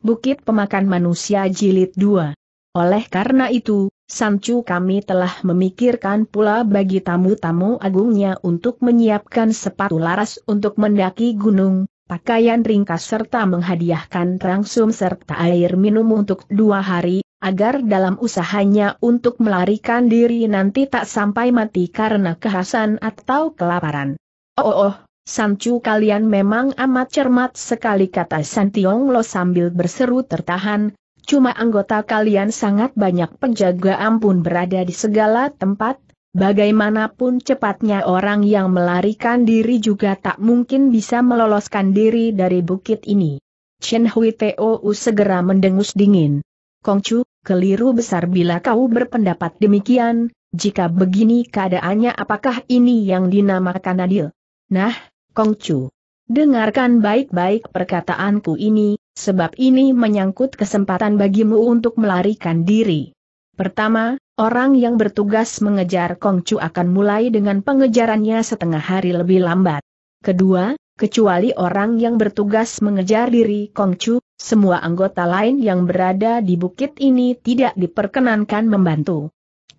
Bukit Pemakan Manusia Jilid 2. Oleh karena itu, Sancu kami telah memikirkan pula bagi tamu-tamu agungnya untuk menyiapkan sepatu laras untuk mendaki gunung, pakaian ringkas serta menghadiahkan rangsum serta air minum untuk dua hari, agar dalam usahanya untuk melarikan diri nanti tak sampai mati karena kehasan atau kelaparan. Oh, oh, oh Sancu kalian memang amat cermat sekali kata Santiong Lo sambil berseru tertahan, cuma anggota kalian sangat banyak penjaga ampun berada di segala tempat, bagaimanapun cepatnya orang yang melarikan diri juga tak mungkin bisa meloloskan diri dari bukit ini. Chen Hui Tou segera mendengus dingin. Kongcu, keliru besar bila kau berpendapat demikian, jika begini keadaannya apakah ini yang dinamakan adil? Nah, Kongcu. Dengarkan baik-baik perkataanku ini, sebab ini menyangkut kesempatan bagimu untuk melarikan diri. Pertama, orang yang bertugas mengejar Kongcu akan mulai dengan pengejarannya setengah hari lebih lambat. Kedua, kecuali orang yang bertugas mengejar diri Kongcu, semua anggota lain yang berada di bukit ini tidak diperkenankan membantu.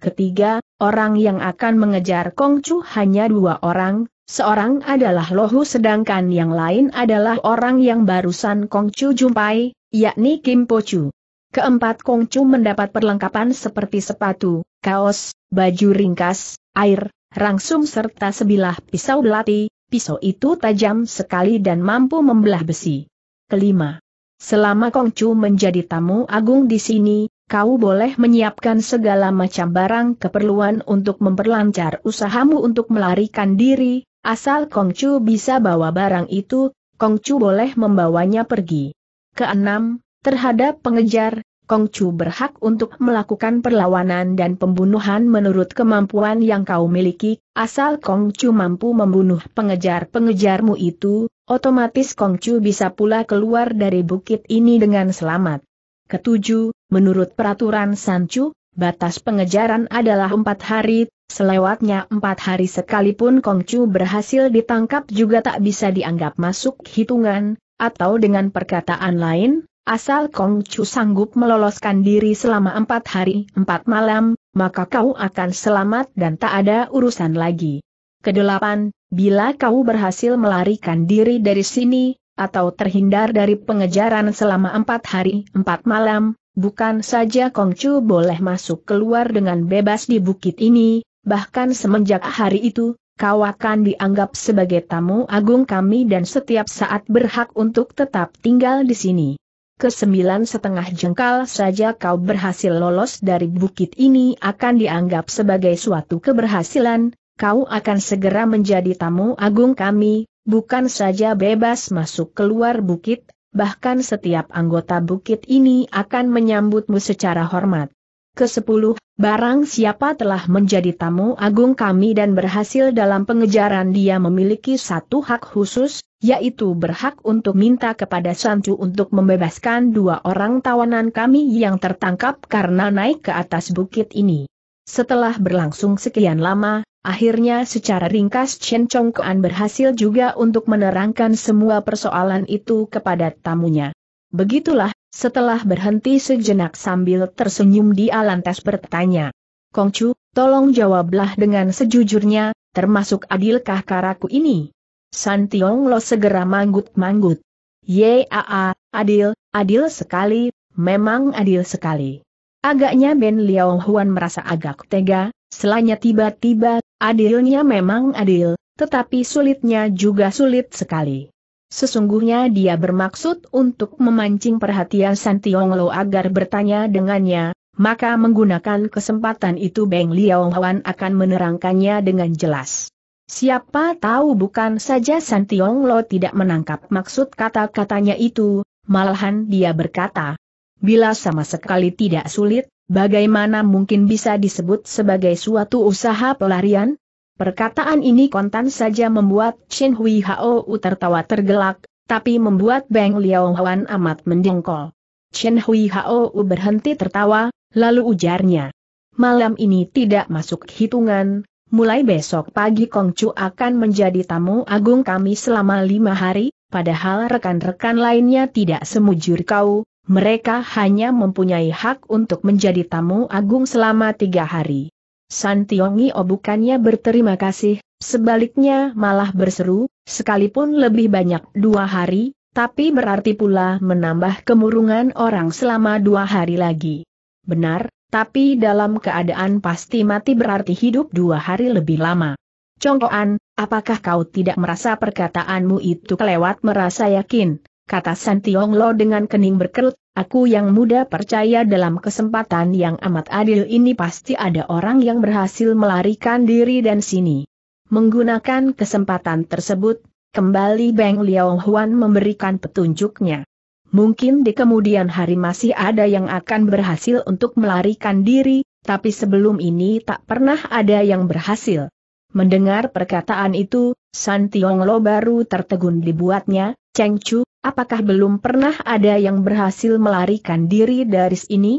Ketiga, orang yang akan mengejar Kongcu hanya dua orang, Seorang adalah Lohu sedangkan yang lain adalah orang yang barusan Kongcu jumpai, yakni Kim Pochu. Keempat Kongcu mendapat perlengkapan seperti sepatu, kaos, baju ringkas, air, rangsum serta sebilah pisau belati, pisau itu tajam sekali dan mampu membelah besi. Kelima. Selama Kongcu menjadi tamu agung di sini, kau boleh menyiapkan segala macam barang keperluan untuk memperlancar usahamu untuk melarikan diri, Asal Kongcu bisa bawa barang itu, Kongcu boleh membawanya pergi. Keenam, terhadap pengejar, Kongcu berhak untuk melakukan perlawanan dan pembunuhan menurut kemampuan yang kau miliki, asal Kongcu mampu membunuh pengejar-pengejarmu itu, otomatis Kongcu bisa pula keluar dari bukit ini dengan selamat. Ketujuh, menurut peraturan Sancu, batas pengejaran adalah empat hari, Selewatnya empat hari sekalipun Kongcu berhasil ditangkap juga tak bisa dianggap masuk hitungan, atau dengan perkataan lain, asal Kongcu sanggup meloloskan diri selama empat hari empat malam, maka kau akan selamat dan tak ada urusan lagi. Kedelapan, bila kau berhasil melarikan diri dari sini, atau terhindar dari pengejaran selama empat hari empat malam, bukan saja Kongcu boleh masuk keluar dengan bebas di bukit ini, Bahkan semenjak hari itu, kau akan dianggap sebagai tamu agung kami dan setiap saat berhak untuk tetap tinggal di sini. Kesembilan setengah jengkal saja kau berhasil lolos dari bukit ini akan dianggap sebagai suatu keberhasilan, kau akan segera menjadi tamu agung kami, bukan saja bebas masuk keluar bukit, bahkan setiap anggota bukit ini akan menyambutmu secara hormat. Kesepuluh, barang siapa telah menjadi tamu agung kami dan berhasil dalam pengejaran dia memiliki satu hak khusus, yaitu berhak untuk minta kepada Sancu untuk membebaskan dua orang tawanan kami yang tertangkap karena naik ke atas bukit ini. Setelah berlangsung sekian lama, akhirnya secara ringkas Chen Chongkuan berhasil juga untuk menerangkan semua persoalan itu kepada tamunya. Begitulah setelah berhenti sejenak sambil tersenyum dia lantas bertanya. Kongcu, tolong jawablah dengan sejujurnya, termasuk adilkah karaku ini? San Tiong Lo segera manggut-manggut. Yaa, adil, adil sekali, memang adil sekali. Agaknya Ben Liao Huan merasa agak tega, selanya tiba-tiba, adilnya memang adil, tetapi sulitnya juga sulit sekali. Sesungguhnya dia bermaksud untuk memancing perhatian San Lo agar bertanya dengannya, maka menggunakan kesempatan itu Beng Liao Hwan akan menerangkannya dengan jelas. Siapa tahu bukan saja San Lo tidak menangkap maksud kata-katanya itu, malahan dia berkata, bila sama sekali tidak sulit, bagaimana mungkin bisa disebut sebagai suatu usaha pelarian? Perkataan ini kontan saja membuat Chen Hui Hao tertawa tergelak, tapi membuat Beng Liao Huan amat mendengkol. Chen Hui Hao berhenti tertawa, lalu ujarnya. Malam ini tidak masuk hitungan, mulai besok pagi Kong Chu akan menjadi tamu agung kami selama lima hari, padahal rekan-rekan lainnya tidak semujur kau, mereka hanya mempunyai hak untuk menjadi tamu agung selama tiga hari. San Tiongi O oh, bukannya berterima kasih, sebaliknya malah berseru, sekalipun lebih banyak dua hari, tapi berarti pula menambah kemurungan orang selama dua hari lagi. Benar, tapi dalam keadaan pasti mati berarti hidup dua hari lebih lama. Congkoan, apakah kau tidak merasa perkataanmu itu kelewat merasa yakin? kata San Tiong Lo dengan kening berkerut, aku yang muda percaya dalam kesempatan yang amat adil ini pasti ada orang yang berhasil melarikan diri dan sini. Menggunakan kesempatan tersebut, kembali Beng Liao Huan memberikan petunjuknya. Mungkin di kemudian hari masih ada yang akan berhasil untuk melarikan diri, tapi sebelum ini tak pernah ada yang berhasil. Mendengar perkataan itu, San Tiong Lo baru tertegun dibuatnya, Cheng Chu, apakah belum pernah ada yang berhasil melarikan diri dari sini?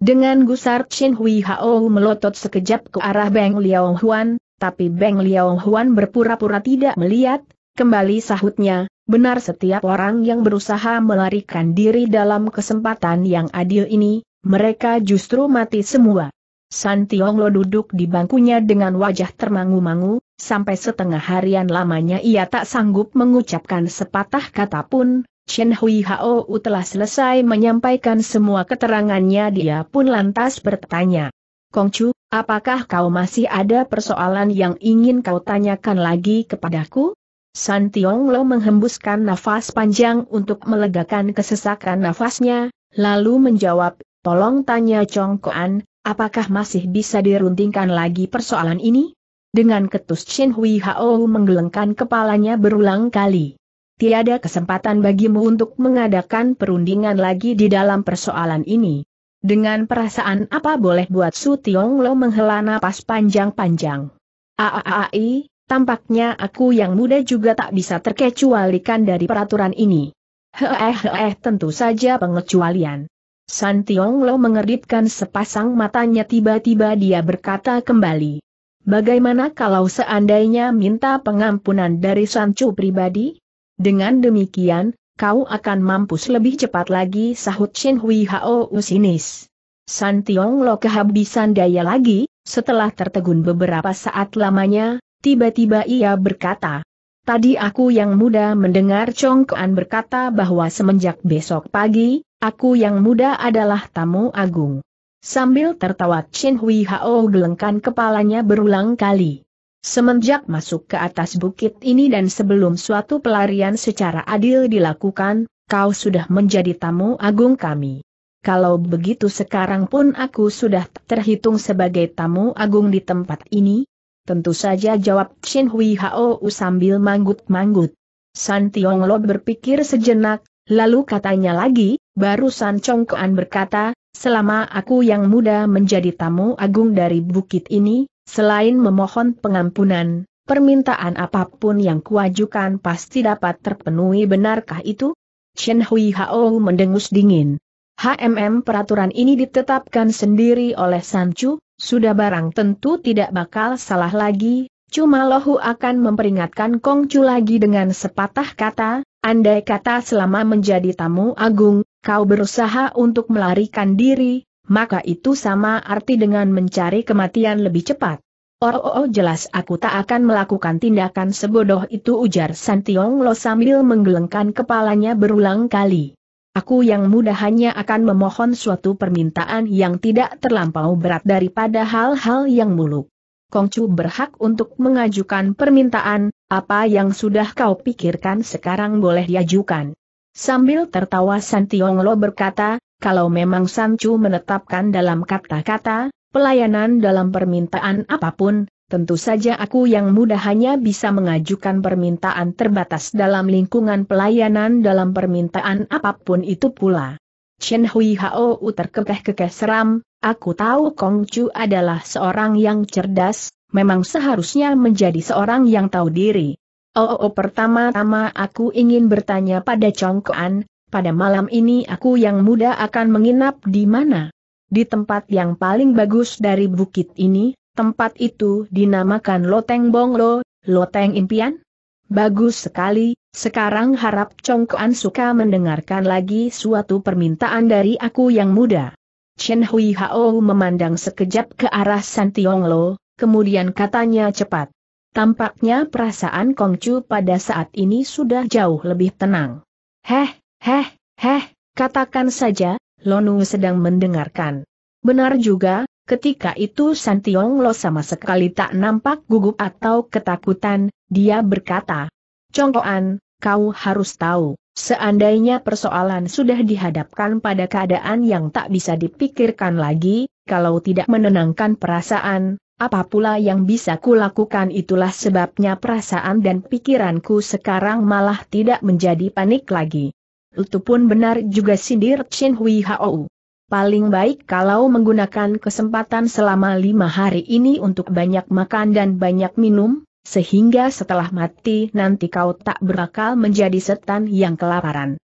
Dengan gusar Chen Hui Hao melotot sekejap ke arah Beng Liao Huan, tapi Beng Liao Huan berpura-pura tidak melihat, kembali sahutnya, benar setiap orang yang berusaha melarikan diri dalam kesempatan yang adil ini, mereka justru mati semua. San Lo duduk di bangkunya dengan wajah termangu-mangu, sampai setengah harian lamanya ia tak sanggup mengucapkan sepatah kata pun, Chen Hui Hao telah selesai menyampaikan semua keterangannya dia pun lantas bertanya. Kongcu, apakah kau masih ada persoalan yang ingin kau tanyakan lagi kepadaku? San Lo menghembuskan nafas panjang untuk melegakan kesesakan nafasnya, lalu menjawab, tolong tanya Chong Koan, Apakah masih bisa diruntingkan lagi persoalan ini? Dengan ketus Shin Hui Hao menggelengkan kepalanya berulang kali. Tiada kesempatan bagimu untuk mengadakan perundingan lagi di dalam persoalan ini. Dengan perasaan apa boleh buat Su Tiong Lo menghela napas panjang-panjang. Aaai, tampaknya aku yang muda juga tak bisa terkecualikan dari peraturan ini. Heeh heeh tentu saja pengecualian. San Tiong Lo mengerdipkan sepasang matanya tiba-tiba dia berkata kembali. Bagaimana kalau seandainya minta pengampunan dari San Chu pribadi? Dengan demikian, kau akan mampus lebih cepat lagi sahut Shin Hui Hao usinis. San Tiong Lo kehabisan daya lagi, setelah tertegun beberapa saat lamanya, tiba-tiba ia berkata, Tadi aku yang muda mendengar Congkoan berkata bahwa semenjak besok pagi, aku yang muda adalah tamu agung. Sambil tertawa Chin Hui Hao gelengkan kepalanya berulang kali. Semenjak masuk ke atas bukit ini dan sebelum suatu pelarian secara adil dilakukan, kau sudah menjadi tamu agung kami. Kalau begitu sekarang pun aku sudah terhitung sebagai tamu agung di tempat ini, Tentu saja jawab Chin Hui Hao sambil manggut-manggut. San Tiong Lo berpikir sejenak, lalu katanya lagi, baru San Chong Koan berkata, selama aku yang muda menjadi tamu agung dari bukit ini, selain memohon pengampunan, permintaan apapun yang kuajukan pasti dapat terpenuhi benarkah itu? Chen Hui Hao mendengus dingin. HMM peraturan ini ditetapkan sendiri oleh San Chu? Sudah barang tentu tidak bakal salah lagi, cuma Lohu akan memperingatkan Kongcu lagi dengan sepatah kata, andai kata selama menjadi tamu agung, kau berusaha untuk melarikan diri, maka itu sama arti dengan mencari kematian lebih cepat. Oh, oh, oh jelas aku tak akan melakukan tindakan sebodoh itu ujar Santiong Lo sambil menggelengkan kepalanya berulang kali. Aku yang muda hanya akan memohon suatu permintaan yang tidak terlampau berat daripada hal-hal yang muluk. Kongcu berhak untuk mengajukan permintaan, apa yang sudah kau pikirkan sekarang boleh diajukan. Sambil tertawa San Tiong Lo berkata, kalau memang Sancu menetapkan dalam kata-kata, pelayanan dalam permintaan apapun, tentu saja aku yang mudah hanya bisa mengajukan permintaan terbatas dalam lingkungan pelayanan dalam permintaan apapun itu pula. Chen Hui Hao terkekeh-kekeh seram, aku tahu Kong Chu adalah seorang yang cerdas, memang seharusnya menjadi seorang yang tahu diri. Oh, oh, oh pertama-tama aku ingin bertanya pada Kuan, pada malam ini aku yang muda akan menginap di mana? Di tempat yang paling bagus dari bukit ini, Tempat itu dinamakan Loteng Bonglo, Loteng Impian? Bagus sekali, sekarang harap Congkoan suka mendengarkan lagi suatu permintaan dari aku yang muda. Chen Hui Hao memandang sekejap ke arah San Tiong Lo, kemudian katanya cepat. Tampaknya perasaan Kongcu pada saat ini sudah jauh lebih tenang. Heh, heh, heh, katakan saja, Lonu sedang mendengarkan. Benar juga, Ketika itu Tiong Lo sama sekali tak nampak gugup atau ketakutan, dia berkata, Congkoan, kau harus tahu, seandainya persoalan sudah dihadapkan pada keadaan yang tak bisa dipikirkan lagi, kalau tidak menenangkan perasaan, apa pula yang bisa kulakukan itulah sebabnya perasaan dan pikiranku sekarang malah tidak menjadi panik lagi. Itu pun benar juga sindir Chin Hui Hao. Paling baik kalau menggunakan kesempatan selama lima hari ini untuk banyak makan dan banyak minum, sehingga setelah mati nanti kau tak berakal menjadi setan yang kelaparan.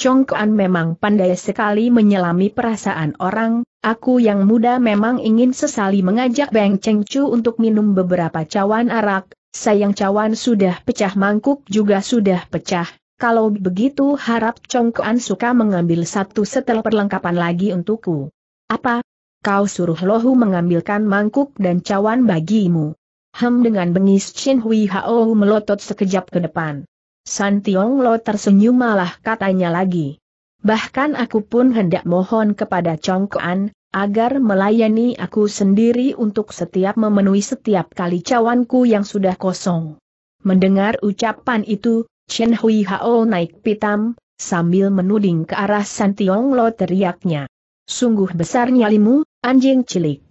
Congkoan memang pandai sekali menyelami perasaan orang, aku yang muda memang ingin sesali mengajak Beng Cheng Chu untuk minum beberapa cawan arak, sayang cawan sudah pecah mangkuk juga sudah pecah, kalau begitu harap Kuan suka mengambil satu setel perlengkapan lagi untukku. Apa? Kau suruh Lohu mengambilkan mangkuk dan cawan bagimu. Hem dengan bengis Chin Hui Hao melotot sekejap ke depan. San Tiong Lo tersenyum malah katanya lagi. Bahkan aku pun hendak mohon kepada Kuan, agar melayani aku sendiri untuk setiap memenuhi setiap kali cawanku yang sudah kosong. Mendengar ucapan itu, Chen Hui Hao naik pitam, sambil menuding ke arah San Tiong Lo teriaknya. Sungguh besar nyalimu, anjing cilik.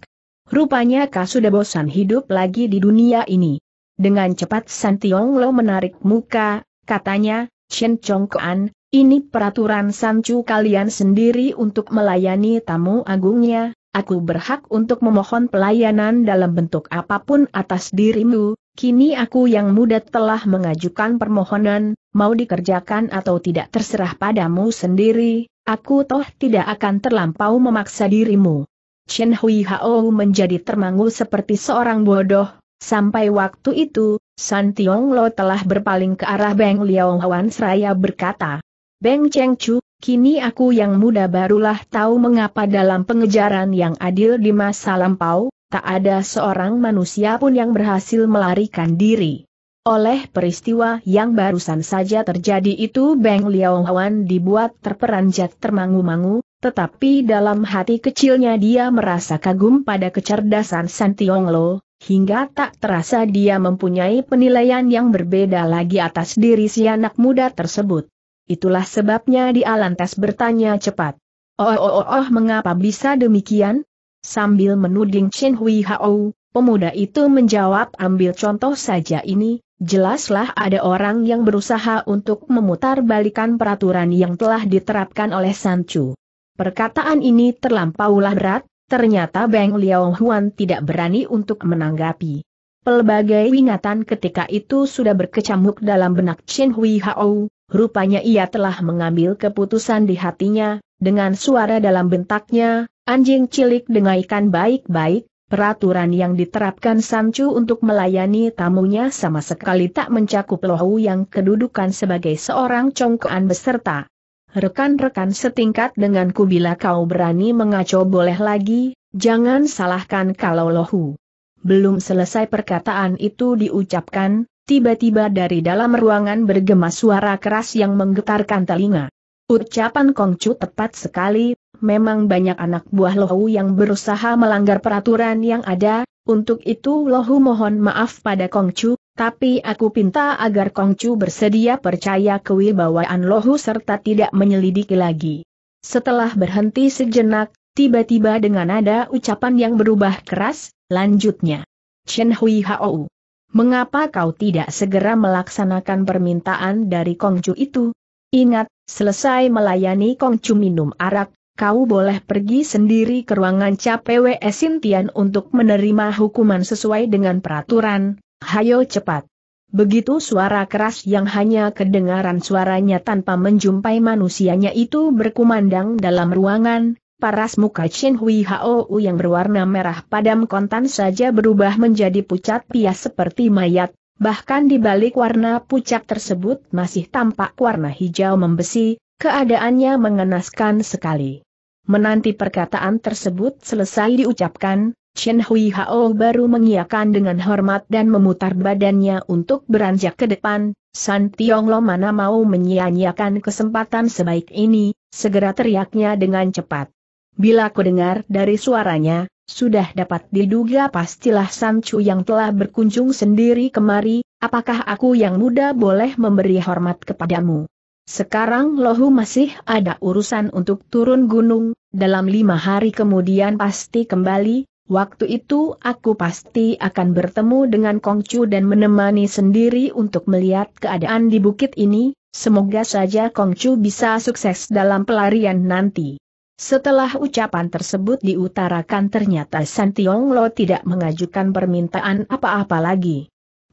Rupanya kau sudah bosan hidup lagi di dunia ini. Dengan cepat San Tiong Lo menarik muka, katanya, Chen Chong Kuan, ini peraturan sancu kalian sendiri untuk melayani tamu agungnya, aku berhak untuk memohon pelayanan dalam bentuk apapun atas dirimu, kini aku yang muda telah mengajukan permohonan, mau dikerjakan atau tidak terserah padamu sendiri, aku toh tidak akan terlampau memaksa dirimu. Chen Hui Hao menjadi termangu seperti seorang bodoh, sampai waktu itu, San Tiong Lo telah berpaling ke arah Beng Liao Hawan Seraya berkata, Beng Cheng Chu, kini aku yang muda barulah tahu mengapa dalam pengejaran yang adil di masa lampau, Tak ada seorang manusia pun yang berhasil melarikan diri. Oleh peristiwa yang barusan saja terjadi itu Beng Liao Hwan dibuat terperanjat termangu-mangu, tetapi dalam hati kecilnya dia merasa kagum pada kecerdasan San Tiong Lo, hingga tak terasa dia mempunyai penilaian yang berbeda lagi atas diri si anak muda tersebut. Itulah sebabnya dia lantas bertanya cepat. Oh oh oh, oh mengapa bisa demikian? Sambil menuding Chen Hui Hao, pemuda itu menjawab ambil contoh saja ini, jelaslah ada orang yang berusaha untuk memutar balikan peraturan yang telah diterapkan oleh San Chu. Perkataan ini terlampaulah berat, ternyata Beng Liao Huan tidak berani untuk menanggapi. Pelbagai ingatan ketika itu sudah berkecamuk dalam benak Chen Hui Hao, rupanya ia telah mengambil keputusan di hatinya, dengan suara dalam bentaknya, Anjing cilik dengaikan baik-baik, peraturan yang diterapkan Sancu untuk melayani tamunya sama sekali tak mencakup Lohu yang kedudukan sebagai seorang congkoan beserta. Rekan-rekan setingkat denganku bila kau berani mengacau boleh lagi, jangan salahkan kalau Lohu. Belum selesai perkataan itu diucapkan, tiba-tiba dari dalam ruangan bergema suara keras yang menggetarkan telinga. Ucapan Kongcu tepat sekali, memang banyak anak buah Lohu yang berusaha melanggar peraturan yang ada, untuk itu Lohu mohon maaf pada Kongcu, tapi aku pinta agar Kongcu bersedia percaya kewibawaan Lohu serta tidak menyelidiki lagi. Setelah berhenti sejenak, tiba-tiba dengan nada ucapan yang berubah keras, lanjutnya. Chen Hui Hao. Mengapa kau tidak segera melaksanakan permintaan dari Kongcu itu? Ingat, selesai melayani Kongcu minum arak, kau boleh pergi sendiri ke ruangan CPW Sintian untuk menerima hukuman sesuai dengan peraturan, hayo cepat. Begitu suara keras yang hanya kedengaran suaranya tanpa menjumpai manusianya itu berkumandang dalam ruangan, paras muka Chin Hui U yang berwarna merah padam kontan saja berubah menjadi pucat pias seperti mayat, bahkan di balik warna pucat tersebut masih tampak warna hijau membesi, keadaannya mengenaskan sekali. Menanti perkataan tersebut selesai diucapkan, Chen Hui Hao baru mengiakan dengan hormat dan memutar badannya untuk beranjak ke depan, San Tiong Lo mana mau menyia-nyiakan kesempatan sebaik ini, segera teriaknya dengan cepat. Bila ku dengar dari suaranya, sudah dapat diduga pastilah San Chu yang telah berkunjung sendiri kemari, apakah aku yang muda boleh memberi hormat kepadamu? Sekarang Lohu masih ada urusan untuk turun gunung, dalam lima hari kemudian pasti kembali, waktu itu aku pasti akan bertemu dengan Kongcu dan menemani sendiri untuk melihat keadaan di bukit ini, semoga saja Kongcu bisa sukses dalam pelarian nanti. Setelah ucapan tersebut diutarakan ternyata Santiong Lo tidak mengajukan permintaan apa-apa lagi.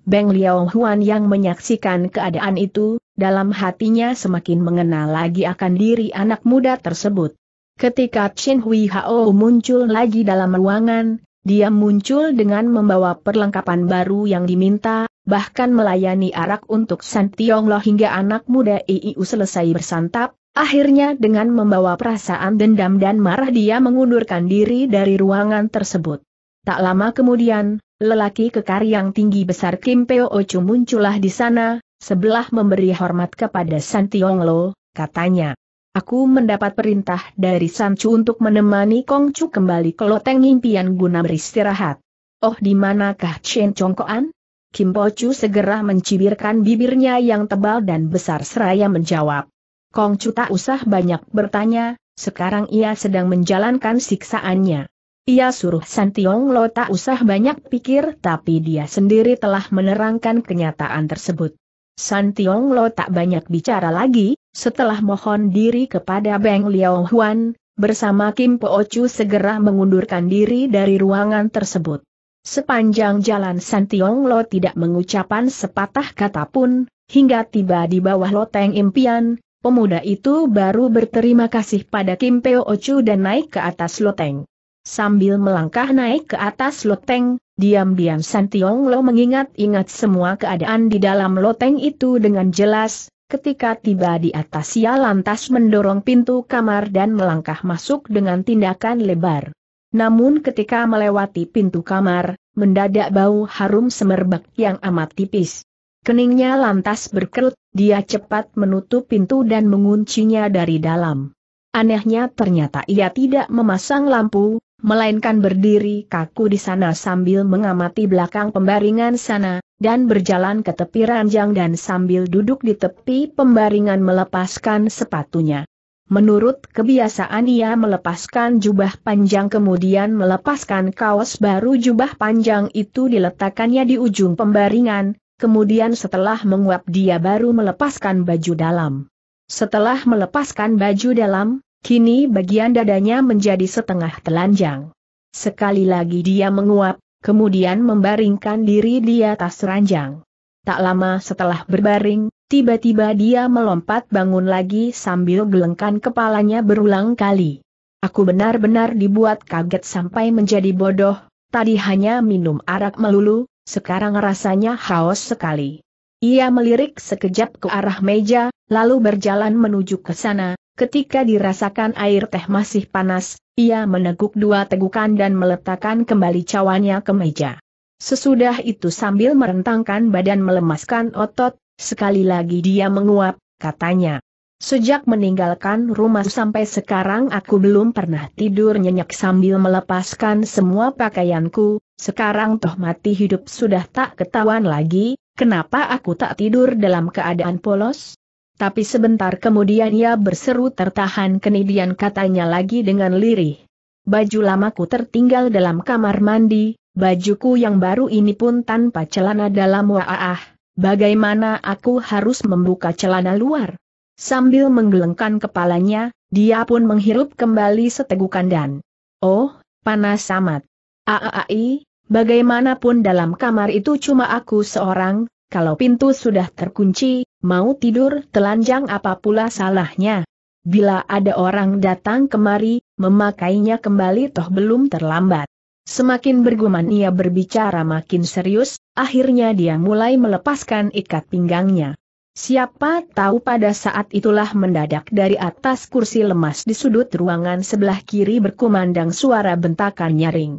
Beng Liao Huan yang menyaksikan keadaan itu, dalam hatinya semakin mengenal lagi akan diri anak muda tersebut. Ketika Chin Hui Hao muncul lagi dalam ruangan, dia muncul dengan membawa perlengkapan baru yang diminta, bahkan melayani arak untuk San Tiong Lo hingga anak muda IIU selesai bersantap, akhirnya dengan membawa perasaan dendam dan marah dia mengundurkan diri dari ruangan tersebut. Tak lama kemudian, lelaki kekar yang tinggi besar Kim Peo Ocu muncullah di sana, sebelah memberi hormat kepada San Tiong Lo, katanya. Aku mendapat perintah dari San Chu untuk menemani Kong Chu kembali ke loteng impian guna beristirahat. Oh di manakah Chen Chongkoan? Kim Po Chu segera mencibirkan bibirnya yang tebal dan besar seraya menjawab. Kong Chu tak usah banyak bertanya, sekarang ia sedang menjalankan siksaannya. Ia suruh Santiong Lo tak usah banyak pikir tapi dia sendiri telah menerangkan kenyataan tersebut. Santiong Lo tak banyak bicara lagi, setelah mohon diri kepada Beng Liao Huan, bersama Kim Po Chu segera mengundurkan diri dari ruangan tersebut. Sepanjang jalan Santiong Lo tidak mengucapkan sepatah kata pun, hingga tiba di bawah loteng impian, pemuda itu baru berterima kasih pada Kim Po Chu dan naik ke atas loteng. Sambil melangkah naik ke atas loteng, diam-diam San Lo mengingat-ingat semua keadaan di dalam loteng itu dengan jelas, Ketika tiba di atas ia lantas mendorong pintu kamar dan melangkah masuk dengan tindakan lebar. Namun ketika melewati pintu kamar, mendadak bau harum semerbak yang amat tipis. Keningnya lantas berkerut, dia cepat menutup pintu dan menguncinya dari dalam. Anehnya ternyata ia tidak memasang lampu, melainkan berdiri kaku di sana sambil mengamati belakang pembaringan sana, dan berjalan ke tepi ranjang dan sambil duduk di tepi pembaringan melepaskan sepatunya. Menurut kebiasaan ia melepaskan jubah panjang kemudian melepaskan kaos baru jubah panjang itu diletakkannya di ujung pembaringan, kemudian setelah menguap dia baru melepaskan baju dalam. Setelah melepaskan baju dalam, Kini bagian dadanya menjadi setengah telanjang. Sekali lagi dia menguap, kemudian membaringkan diri di atas ranjang. Tak lama setelah berbaring, tiba-tiba dia melompat bangun lagi sambil gelengkan kepalanya berulang kali. Aku benar-benar dibuat kaget sampai menjadi bodoh, tadi hanya minum arak melulu, sekarang rasanya haus sekali. Ia melirik sekejap ke arah meja, lalu berjalan menuju ke sana, Ketika dirasakan air teh masih panas, ia meneguk dua tegukan dan meletakkan kembali cawannya ke meja. Sesudah itu sambil merentangkan badan melemaskan otot, sekali lagi dia menguap, katanya. Sejak meninggalkan rumah sampai sekarang aku belum pernah tidur nyenyak sambil melepaskan semua pakaianku, sekarang toh mati hidup sudah tak ketahuan lagi, kenapa aku tak tidur dalam keadaan polos? Tapi sebentar kemudian ia berseru tertahan kenidian katanya lagi dengan lirih. Baju lamaku tertinggal dalam kamar mandi, bajuku yang baru ini pun tanpa celana dalam waah. Bagaimana aku harus membuka celana luar? Sambil menggelengkan kepalanya, dia pun menghirup kembali setegukan dan. Oh, panas amat. Aai, bagaimanapun dalam kamar itu cuma aku seorang, kalau pintu sudah terkunci, mau tidur telanjang apa pula salahnya. Bila ada orang datang kemari, memakainya kembali toh belum terlambat. Semakin bergumam ia berbicara makin serius, akhirnya dia mulai melepaskan ikat pinggangnya. Siapa tahu pada saat itulah mendadak dari atas kursi lemas di sudut ruangan sebelah kiri berkumandang suara bentakan nyaring.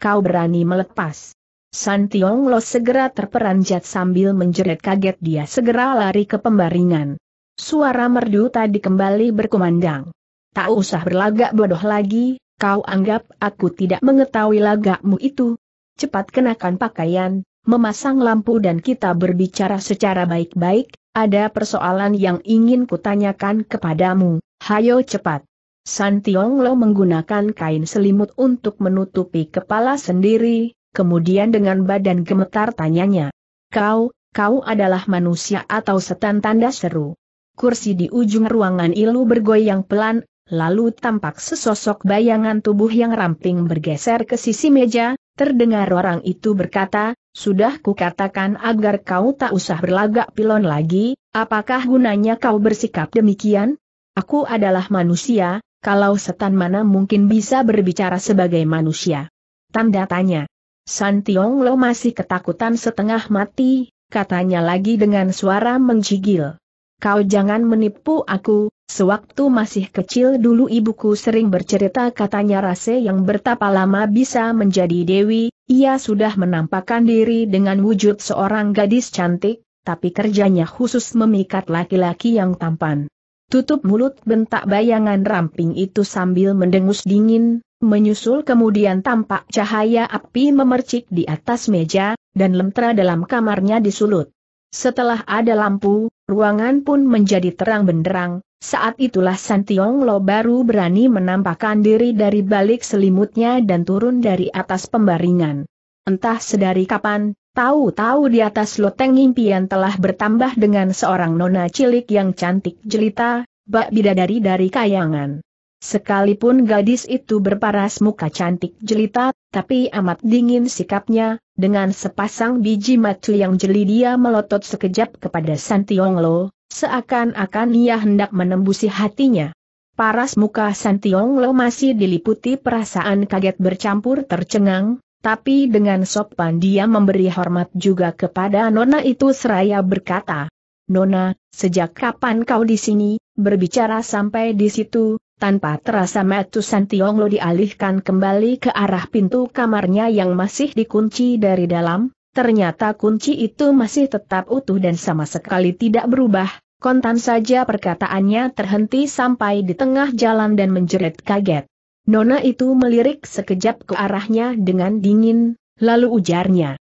Kau berani melepas. San Tiong Lo segera terperanjat sambil menjerit kaget dia segera lari ke pembaringan. Suara merdu tadi kembali berkumandang. Tak usah berlagak bodoh lagi, kau anggap aku tidak mengetahui lagakmu itu. Cepat kenakan pakaian, memasang lampu dan kita berbicara secara baik-baik, ada persoalan yang ingin kutanyakan kepadamu, hayo cepat. San Tiong Lo menggunakan kain selimut untuk menutupi kepala sendiri, kemudian dengan badan gemetar tanyanya. Kau, kau adalah manusia atau setan tanda seru. Kursi di ujung ruangan ilu bergoyang pelan, lalu tampak sesosok bayangan tubuh yang ramping bergeser ke sisi meja, terdengar orang itu berkata, sudah kukatakan agar kau tak usah berlagak pilon lagi, apakah gunanya kau bersikap demikian? Aku adalah manusia, kalau setan mana mungkin bisa berbicara sebagai manusia? Tanda tanya. San Tiong Lo masih ketakutan setengah mati, katanya lagi dengan suara menggigil. Kau jangan menipu aku, sewaktu masih kecil dulu ibuku sering bercerita katanya Rase yang bertapa lama bisa menjadi dewi, ia sudah menampakkan diri dengan wujud seorang gadis cantik, tapi kerjanya khusus memikat laki-laki yang tampan. Tutup mulut bentak bayangan ramping itu sambil mendengus dingin, Menyusul kemudian tampak cahaya api memercik di atas meja, dan lentera dalam kamarnya disulut. Setelah ada lampu, ruangan pun menjadi terang benderang, saat itulah Santiong Lo baru berani menampakkan diri dari balik selimutnya dan turun dari atas pembaringan. Entah sedari kapan, tahu-tahu di atas loteng impian telah bertambah dengan seorang nona cilik yang cantik jelita, bak bidadari dari kayangan. Sekalipun gadis itu berparas muka cantik jelita, tapi amat dingin sikapnya, dengan sepasang biji mata yang jeli dia melotot sekejap kepada San Lo, seakan-akan ia hendak menembusi hatinya. Paras muka San Lo masih diliputi perasaan kaget bercampur tercengang, tapi dengan sopan dia memberi hormat juga kepada Nona itu seraya berkata, Nona, sejak kapan kau di sini, berbicara sampai di situ, tanpa terasa Santiong lo dialihkan kembali ke arah pintu kamarnya yang masih dikunci dari dalam, ternyata kunci itu masih tetap utuh dan sama sekali tidak berubah, kontan saja perkataannya terhenti sampai di tengah jalan dan menjerit kaget. Nona itu melirik sekejap ke arahnya dengan dingin, lalu ujarnya.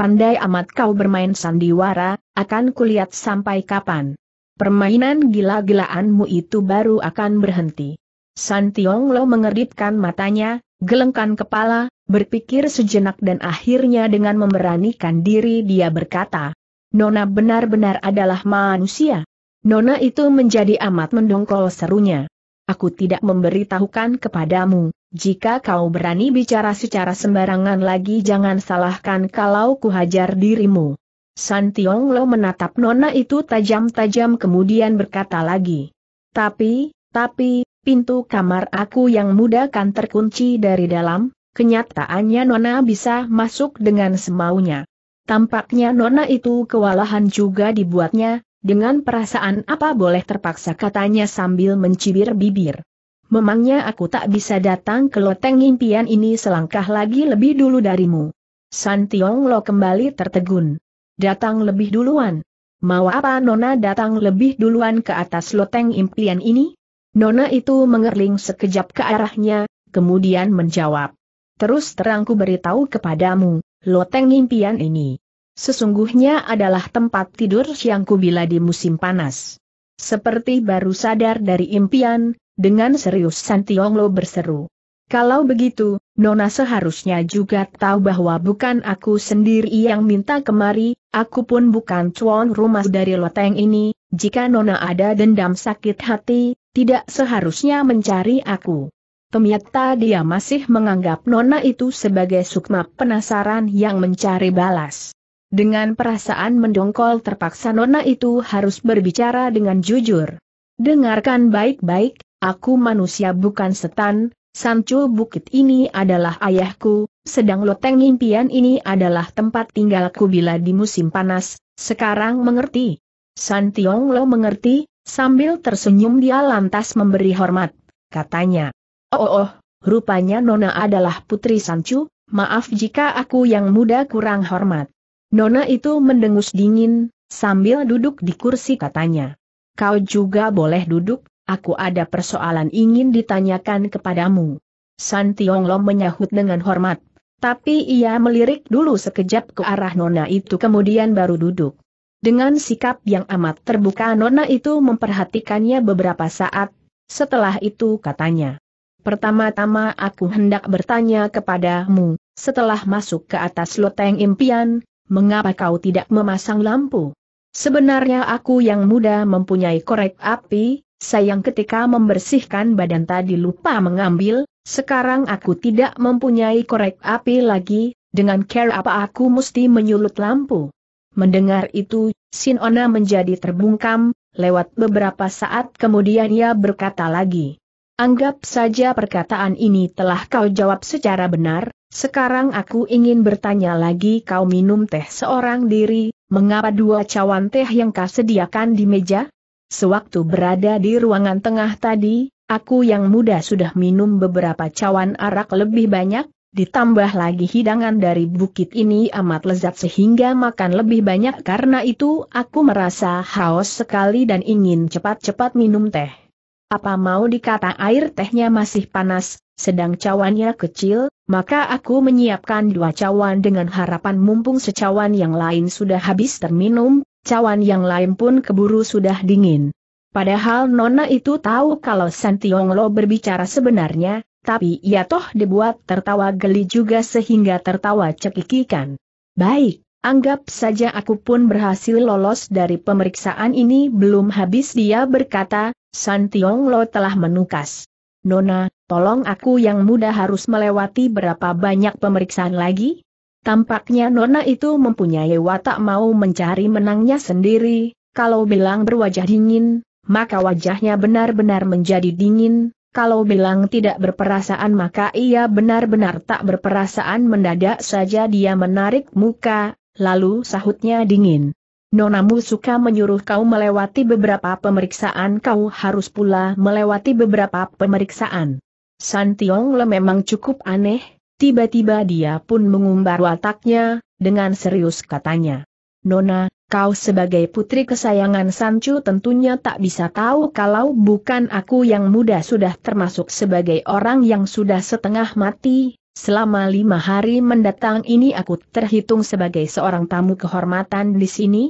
Pandai amat kau bermain sandiwara, akan kulihat sampai kapan. Permainan gila-gilaanmu itu baru akan berhenti. San Tiong Lo mengeritkan matanya, gelengkan kepala, berpikir sejenak dan akhirnya dengan memberanikan diri dia berkata, Nona benar-benar adalah manusia. Nona itu menjadi amat mendongkol serunya. Aku tidak memberitahukan kepadamu, jika kau berani bicara secara sembarangan lagi jangan salahkan kalau kuhajar dirimu. San Tiong Lo menatap nona itu tajam-tajam kemudian berkata lagi. Tapi, tapi, pintu kamar aku yang muda kan terkunci dari dalam, kenyataannya nona bisa masuk dengan semaunya. Tampaknya nona itu kewalahan juga dibuatnya, dengan perasaan apa boleh terpaksa katanya sambil mencibir bibir. Memangnya aku tak bisa datang ke loteng impian ini selangkah lagi lebih dulu darimu. San Tiong Lo kembali tertegun. Datang lebih duluan. Mau apa Nona datang lebih duluan ke atas loteng impian ini? Nona itu mengerling sekejap ke arahnya, kemudian menjawab. Terus terangku beritahu kepadamu, loteng impian ini. Sesungguhnya adalah tempat tidur siangku bila di musim panas. Seperti baru sadar dari impian, dengan serius Santionglo berseru. Kalau begitu, Nona seharusnya juga tahu bahwa bukan aku sendiri yang minta kemari, Aku pun bukan cuan rumah dari loteng ini, jika Nona ada dendam sakit hati, tidak seharusnya mencari aku. Ternyata dia masih menganggap Nona itu sebagai sukma penasaran yang mencari balas. Dengan perasaan mendongkol terpaksa Nona itu harus berbicara dengan jujur. Dengarkan baik-baik, aku manusia bukan setan, Sancu Bukit ini adalah ayahku, sedang loteng impian ini adalah tempat tinggalku bila di musim panas, sekarang mengerti. San Tiong Lo mengerti, sambil tersenyum dia lantas memberi hormat, katanya. Oh oh, oh rupanya Nona adalah putri Sancu, maaf jika aku yang muda kurang hormat. Nona itu mendengus dingin, sambil duduk di kursi katanya. Kau juga boleh duduk, aku ada persoalan ingin ditanyakan kepadamu. San Long menyahut dengan hormat, tapi ia melirik dulu sekejap ke arah nona itu kemudian baru duduk. Dengan sikap yang amat terbuka nona itu memperhatikannya beberapa saat, setelah itu katanya. Pertama-tama aku hendak bertanya kepadamu, setelah masuk ke atas loteng impian, mengapa kau tidak memasang lampu? Sebenarnya aku yang muda mempunyai korek api, Sayang ketika membersihkan badan tadi lupa mengambil, sekarang aku tidak mempunyai korek api lagi, dengan care apa aku mesti menyulut lampu. Mendengar itu, Sinona menjadi terbungkam, lewat beberapa saat kemudian ia berkata lagi. Anggap saja perkataan ini telah kau jawab secara benar, sekarang aku ingin bertanya lagi kau minum teh seorang diri, mengapa dua cawan teh yang kau sediakan di meja? Sewaktu berada di ruangan tengah tadi, aku yang muda sudah minum beberapa cawan arak lebih banyak, ditambah lagi hidangan dari bukit ini amat lezat sehingga makan lebih banyak karena itu aku merasa haus sekali dan ingin cepat-cepat minum teh. Apa mau dikata air tehnya masih panas, sedang cawannya kecil, maka aku menyiapkan dua cawan dengan harapan mumpung secawan yang lain sudah habis terminum, cawan yang lain pun keburu sudah dingin. Padahal Nona itu tahu kalau Santiong Lo berbicara sebenarnya, tapi ia toh dibuat tertawa geli juga sehingga tertawa cekikikan. Baik, anggap saja aku pun berhasil lolos dari pemeriksaan ini belum habis dia berkata, Santiong Lo telah menukas. Nona, tolong aku yang muda harus melewati berapa banyak pemeriksaan lagi? Tampaknya Nona itu mempunyai watak mau mencari menangnya sendiri, kalau bilang berwajah dingin, maka wajahnya benar-benar menjadi dingin, kalau bilang tidak berperasaan maka ia benar-benar tak berperasaan mendadak saja dia menarik muka, lalu sahutnya dingin. Nonamu suka menyuruh kau melewati beberapa pemeriksaan kau harus pula melewati beberapa pemeriksaan. Santiong Le memang cukup aneh, Tiba-tiba dia pun mengumbar wataknya, dengan serius katanya. Nona, kau sebagai putri kesayangan Sancu tentunya tak bisa tahu kalau bukan aku yang muda sudah termasuk sebagai orang yang sudah setengah mati, selama lima hari mendatang ini aku terhitung sebagai seorang tamu kehormatan di sini.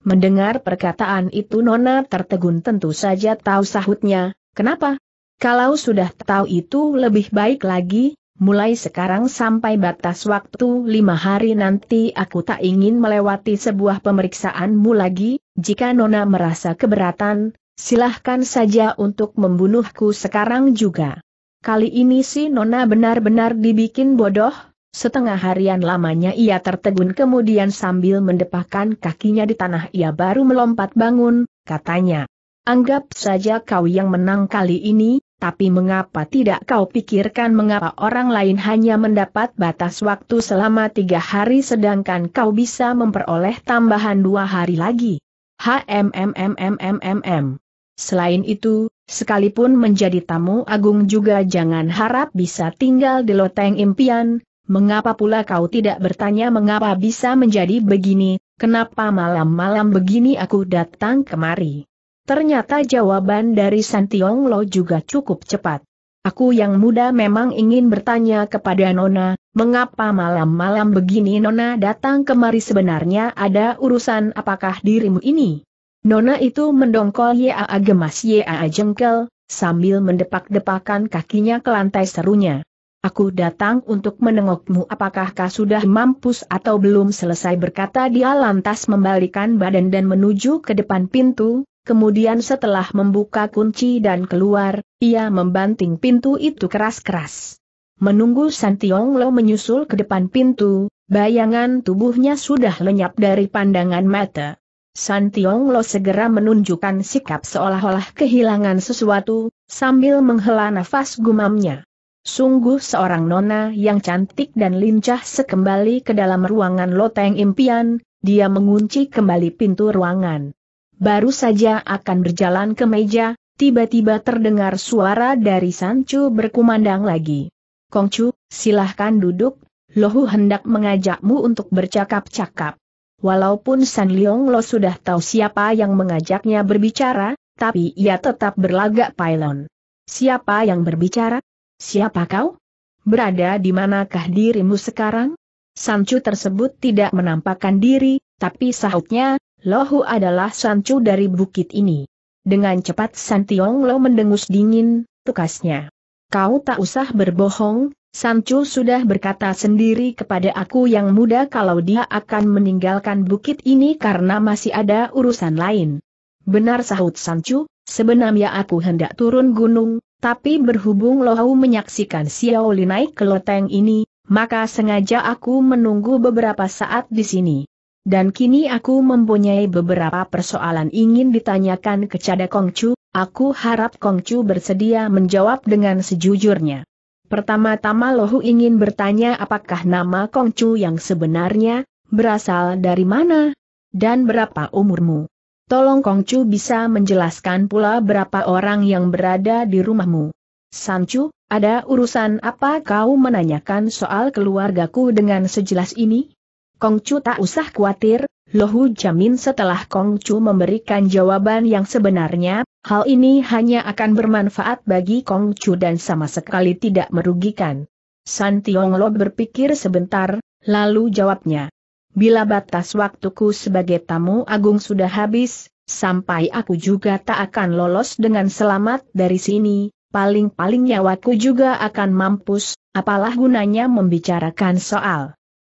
Mendengar perkataan itu Nona tertegun tentu saja tahu sahutnya, kenapa? Kalau sudah tahu itu lebih baik lagi, mulai sekarang sampai batas waktu lima hari nanti aku tak ingin melewati sebuah pemeriksaanmu lagi, jika Nona merasa keberatan, silahkan saja untuk membunuhku sekarang juga. Kali ini si Nona benar-benar dibikin bodoh, setengah harian lamanya ia tertegun kemudian sambil mendepahkan kakinya di tanah ia baru melompat bangun, katanya. Anggap saja kau yang menang kali ini, tapi mengapa tidak kau pikirkan mengapa orang lain hanya mendapat batas waktu selama tiga hari sedangkan kau bisa memperoleh tambahan dua hari lagi? HMMMMMMM. Selain itu, sekalipun menjadi tamu agung juga jangan harap bisa tinggal di loteng impian, mengapa pula kau tidak bertanya mengapa bisa menjadi begini, kenapa malam-malam begini aku datang kemari? Ternyata jawaban dari Santiong Lo juga cukup cepat. Aku yang muda memang ingin bertanya kepada Nona, mengapa malam-malam begini Nona datang kemari sebenarnya ada urusan apakah dirimu ini? Nona itu mendongkol ya gemas ya jengkel, sambil mendepak-depakan kakinya ke lantai serunya. Aku datang untuk menengokmu apakah kau sudah mampus atau belum selesai berkata dia lantas membalikan badan dan menuju ke depan pintu, Kemudian setelah membuka kunci dan keluar, ia membanting pintu itu keras-keras. Menunggu Santiong Lo menyusul ke depan pintu, bayangan tubuhnya sudah lenyap dari pandangan mata. Santiong Lo segera menunjukkan sikap seolah-olah kehilangan sesuatu, sambil menghela nafas gumamnya. Sungguh seorang nona yang cantik dan lincah sekembali ke dalam ruangan loteng impian, dia mengunci kembali pintu ruangan baru saja akan berjalan ke meja, tiba-tiba terdengar suara dari Sancu berkumandang lagi. Kongcu, silahkan duduk, Lohu hendak mengajakmu untuk bercakap-cakap. Walaupun San Leong Lo sudah tahu siapa yang mengajaknya berbicara, tapi ia tetap berlagak pailon. Siapa yang berbicara? Siapa kau? Berada di manakah dirimu sekarang? Sancu tersebut tidak menampakkan diri, tapi sahutnya, Lohu adalah sancu dari bukit ini. Dengan cepat San Tiong Lo mendengus dingin, tukasnya. Kau tak usah berbohong, Sancu sudah berkata sendiri kepada aku yang muda kalau dia akan meninggalkan bukit ini karena masih ada urusan lain. Benar sahut Sancu, sebenarnya aku hendak turun gunung, tapi berhubung Lohau menyaksikan Xiao Li naik ke loteng ini, maka sengaja aku menunggu beberapa saat di sini. Dan kini aku mempunyai beberapa persoalan ingin ditanyakan kecada Kongcu, aku harap Kongcu bersedia menjawab dengan sejujurnya. Pertama-tama Lohu ingin bertanya apakah nama Kongcu yang sebenarnya, berasal dari mana, dan berapa umurmu. Tolong Kongcu bisa menjelaskan pula berapa orang yang berada di rumahmu. Sancu, ada urusan apa kau menanyakan soal keluargaku dengan sejelas ini? Kong Kongcu tak usah khawatir, Lohu jamin setelah Kong Kongcu memberikan jawaban yang sebenarnya, hal ini hanya akan bermanfaat bagi Kong Kongcu dan sama sekali tidak merugikan. San Lo berpikir sebentar, lalu jawabnya. Bila batas waktuku sebagai tamu agung sudah habis, sampai aku juga tak akan lolos dengan selamat dari sini, paling-paling nyawaku juga akan mampus, apalah gunanya membicarakan soal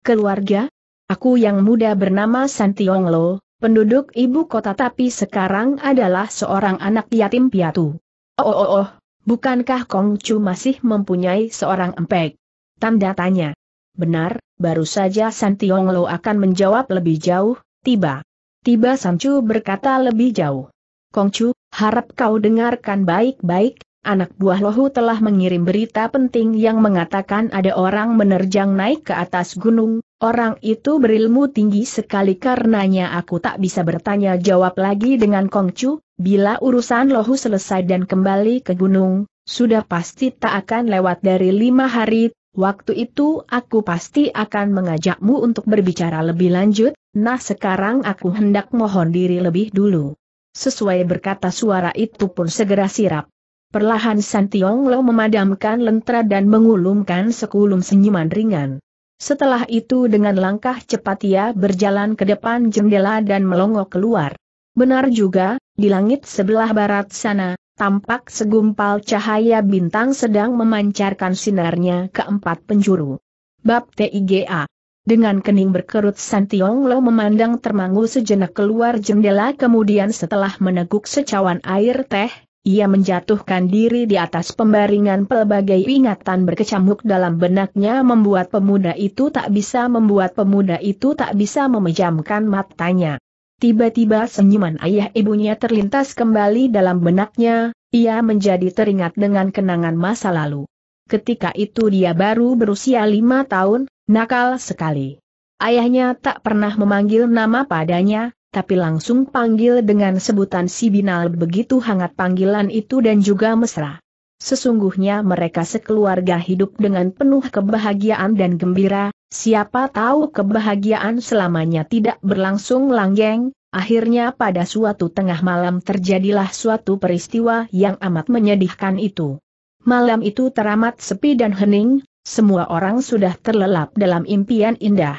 keluarga, Aku yang muda bernama Santiong Lo, penduduk ibu kota tapi sekarang adalah seorang anak yatim piatu. Oh oh oh, bukankah Kong Chu masih mempunyai seorang empek? Tanda tanya. Benar, baru saja Santiong Lo akan menjawab lebih jauh, tiba. Tiba Sanchu berkata lebih jauh. Kong Chu, harap kau dengarkan baik-baik, anak buah Lohu telah mengirim berita penting yang mengatakan ada orang menerjang naik ke atas gunung, Orang itu berilmu tinggi sekali karenanya aku tak bisa bertanya jawab lagi dengan Kongcu, bila urusan lohu selesai dan kembali ke gunung, sudah pasti tak akan lewat dari lima hari, waktu itu aku pasti akan mengajakmu untuk berbicara lebih lanjut, nah sekarang aku hendak mohon diri lebih dulu. Sesuai berkata suara itu pun segera sirap. Perlahan Santiong Lo memadamkan lentera dan mengulumkan sekulum senyuman ringan. Setelah itu dengan langkah cepat ia berjalan ke depan jendela dan melongok keluar. Benar juga, di langit sebelah barat sana, tampak segumpal cahaya bintang sedang memancarkan sinarnya ke empat penjuru. Bab TIGA Dengan kening berkerut Santiong Lo memandang termangu sejenak keluar jendela kemudian setelah meneguk secawan air teh, ia menjatuhkan diri di atas pembaringan pelbagai ingatan berkecamuk dalam benaknya membuat pemuda itu tak bisa membuat pemuda itu tak bisa memejamkan matanya. Tiba-tiba senyuman ayah ibunya terlintas kembali dalam benaknya, ia menjadi teringat dengan kenangan masa lalu. Ketika itu dia baru berusia lima tahun, nakal sekali. Ayahnya tak pernah memanggil nama padanya, tapi langsung panggil dengan sebutan si Binal begitu hangat panggilan itu dan juga mesra. Sesungguhnya mereka sekeluarga hidup dengan penuh kebahagiaan dan gembira, siapa tahu kebahagiaan selamanya tidak berlangsung langgeng, akhirnya pada suatu tengah malam terjadilah suatu peristiwa yang amat menyedihkan itu. Malam itu teramat sepi dan hening, semua orang sudah terlelap dalam impian indah.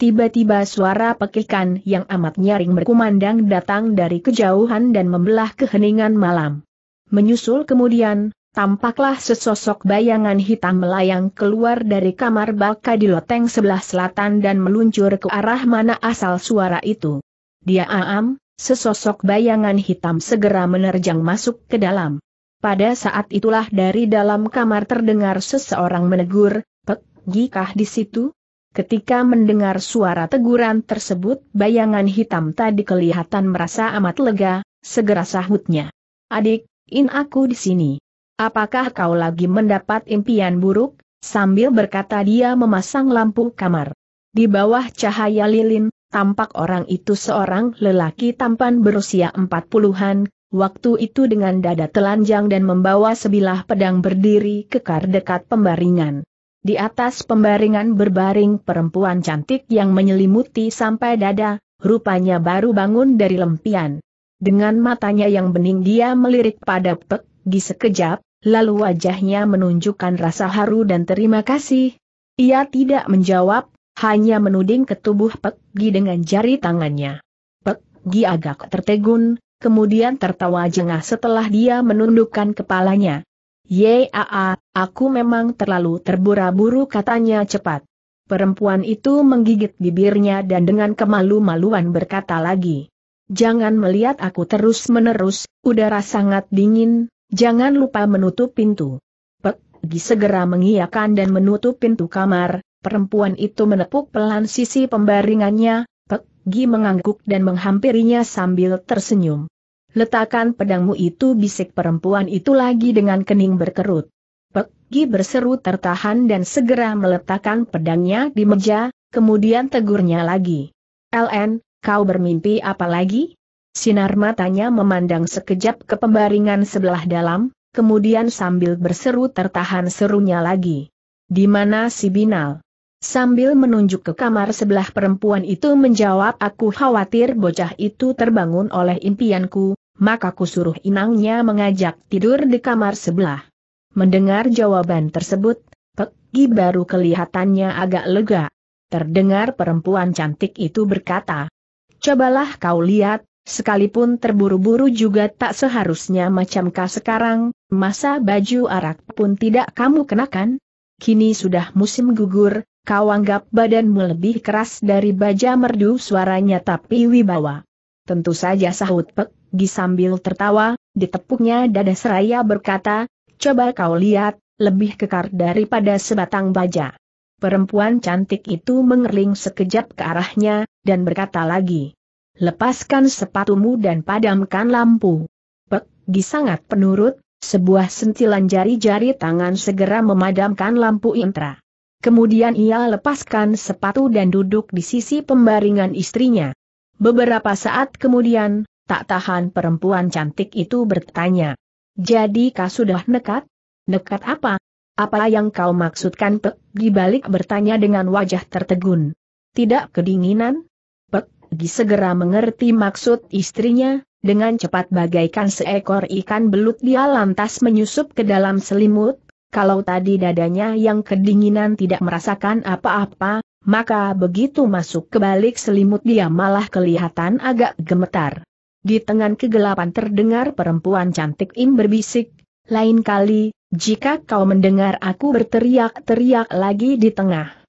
Tiba-tiba suara pekikan yang amat nyaring berkumandang datang dari kejauhan dan membelah keheningan malam. Menyusul kemudian, tampaklah sesosok bayangan hitam melayang keluar dari kamar baka di loteng sebelah selatan dan meluncur ke arah mana asal suara itu. Dia aam, sesosok bayangan hitam segera menerjang masuk ke dalam. Pada saat itulah dari dalam kamar terdengar seseorang menegur, Pek, gikah di situ? Ketika mendengar suara teguran tersebut, bayangan hitam tadi kelihatan merasa amat lega, segera sahutnya. Adik, in aku di sini. Apakah kau lagi mendapat impian buruk? Sambil berkata dia memasang lampu kamar. Di bawah cahaya lilin, tampak orang itu seorang lelaki tampan berusia empat puluhan, waktu itu dengan dada telanjang dan membawa sebilah pedang berdiri kekar dekat pembaringan. Di atas pembaringan berbaring perempuan cantik yang menyelimuti sampai dada, rupanya baru bangun dari lempian. Dengan matanya yang bening dia melirik pada Pek di sekejap, lalu wajahnya menunjukkan rasa haru dan terima kasih. Ia tidak menjawab, hanya menuding ke tubuh Pek Gi dengan jari tangannya. Pek Gi agak tertegun, kemudian tertawa jengah setelah dia menundukkan kepalanya. Yaa, aku memang terlalu terburu-buru katanya cepat. Perempuan itu menggigit bibirnya dan dengan kemalu-maluan berkata lagi. Jangan melihat aku terus-menerus, udara sangat dingin, jangan lupa menutup pintu. Pegi segera mengiyakan dan menutup pintu kamar, perempuan itu menepuk pelan sisi pembaringannya, pergi mengangguk dan menghampirinya sambil tersenyum. Letakkan pedangmu itu bisik perempuan itu lagi dengan kening berkerut. Pegi berseru tertahan dan segera meletakkan pedangnya di meja, kemudian tegurnya lagi. LN, kau bermimpi apa lagi? Sinar matanya memandang sekejap ke pembaringan sebelah dalam, kemudian sambil berseru tertahan serunya lagi. Di mana si Binal? Sambil menunjuk ke kamar sebelah perempuan itu menjawab aku khawatir bocah itu terbangun oleh impianku, maka kusuruh inangnya mengajak tidur di kamar sebelah. Mendengar jawaban tersebut, Peggy baru kelihatannya agak lega. Terdengar perempuan cantik itu berkata, Cobalah kau lihat, sekalipun terburu-buru juga tak seharusnya macam kau sekarang, masa baju arak pun tidak kamu kenakan? Kini sudah musim gugur, kau anggap badanmu lebih keras dari baja merdu suaranya tapi wibawa. Tentu saja sahut Pek Gi sambil tertawa, ditepuknya dada seraya berkata, coba kau lihat, lebih kekar daripada sebatang baja. Perempuan cantik itu mengerling sekejap ke arahnya, dan berkata lagi. Lepaskan sepatumu dan padamkan lampu. Pek, sangat penurut, sebuah sentilan jari-jari tangan segera memadamkan lampu intra. Kemudian ia lepaskan sepatu dan duduk di sisi pembaringan istrinya. Beberapa saat kemudian, Tak tahan perempuan cantik itu bertanya. Jadi kau sudah nekat? Nekat apa? Apa yang kau maksudkan Pek balik bertanya dengan wajah tertegun. Tidak kedinginan? Pek Gi segera mengerti maksud istrinya, dengan cepat bagaikan seekor ikan belut dia lantas menyusup ke dalam selimut, kalau tadi dadanya yang kedinginan tidak merasakan apa-apa, maka begitu masuk ke balik selimut dia malah kelihatan agak gemetar. Di tengah kegelapan terdengar perempuan cantik Im berbisik, lain kali, jika kau mendengar aku berteriak-teriak lagi di tengah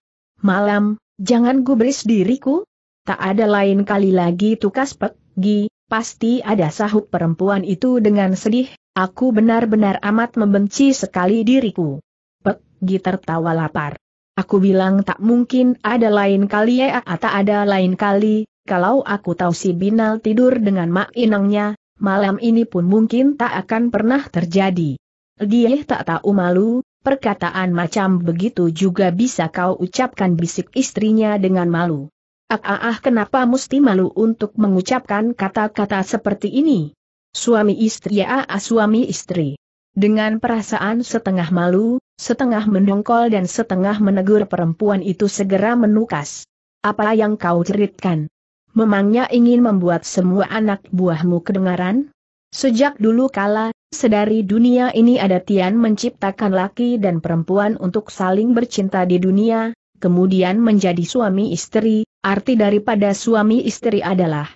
malam, jangan gubris diriku. Tak ada lain kali lagi tukas pergi, pasti ada sahut perempuan itu dengan sedih, aku benar-benar amat membenci sekali diriku. Pergi tertawa lapar. Aku bilang tak mungkin ada lain kali ya tak ada lain kali, kalau aku tahu si Binal tidur dengan Mak Inangnya, malam ini pun mungkin tak akan pernah terjadi. Dia tak tahu malu, perkataan macam begitu juga bisa kau ucapkan bisik istrinya dengan malu. Ah, ah, ah kenapa mesti malu untuk mengucapkan kata-kata seperti ini? Suami istri ya ah, ah suami istri. Dengan perasaan setengah malu, setengah mendongkol dan setengah menegur perempuan itu segera menukas. Apa yang kau ceritkan? memangnya ingin membuat semua anak buahmu kedengaran? Sejak dulu kala, sedari dunia ini ada Tian menciptakan laki dan perempuan untuk saling bercinta di dunia, kemudian menjadi suami istri, arti daripada suami istri adalah.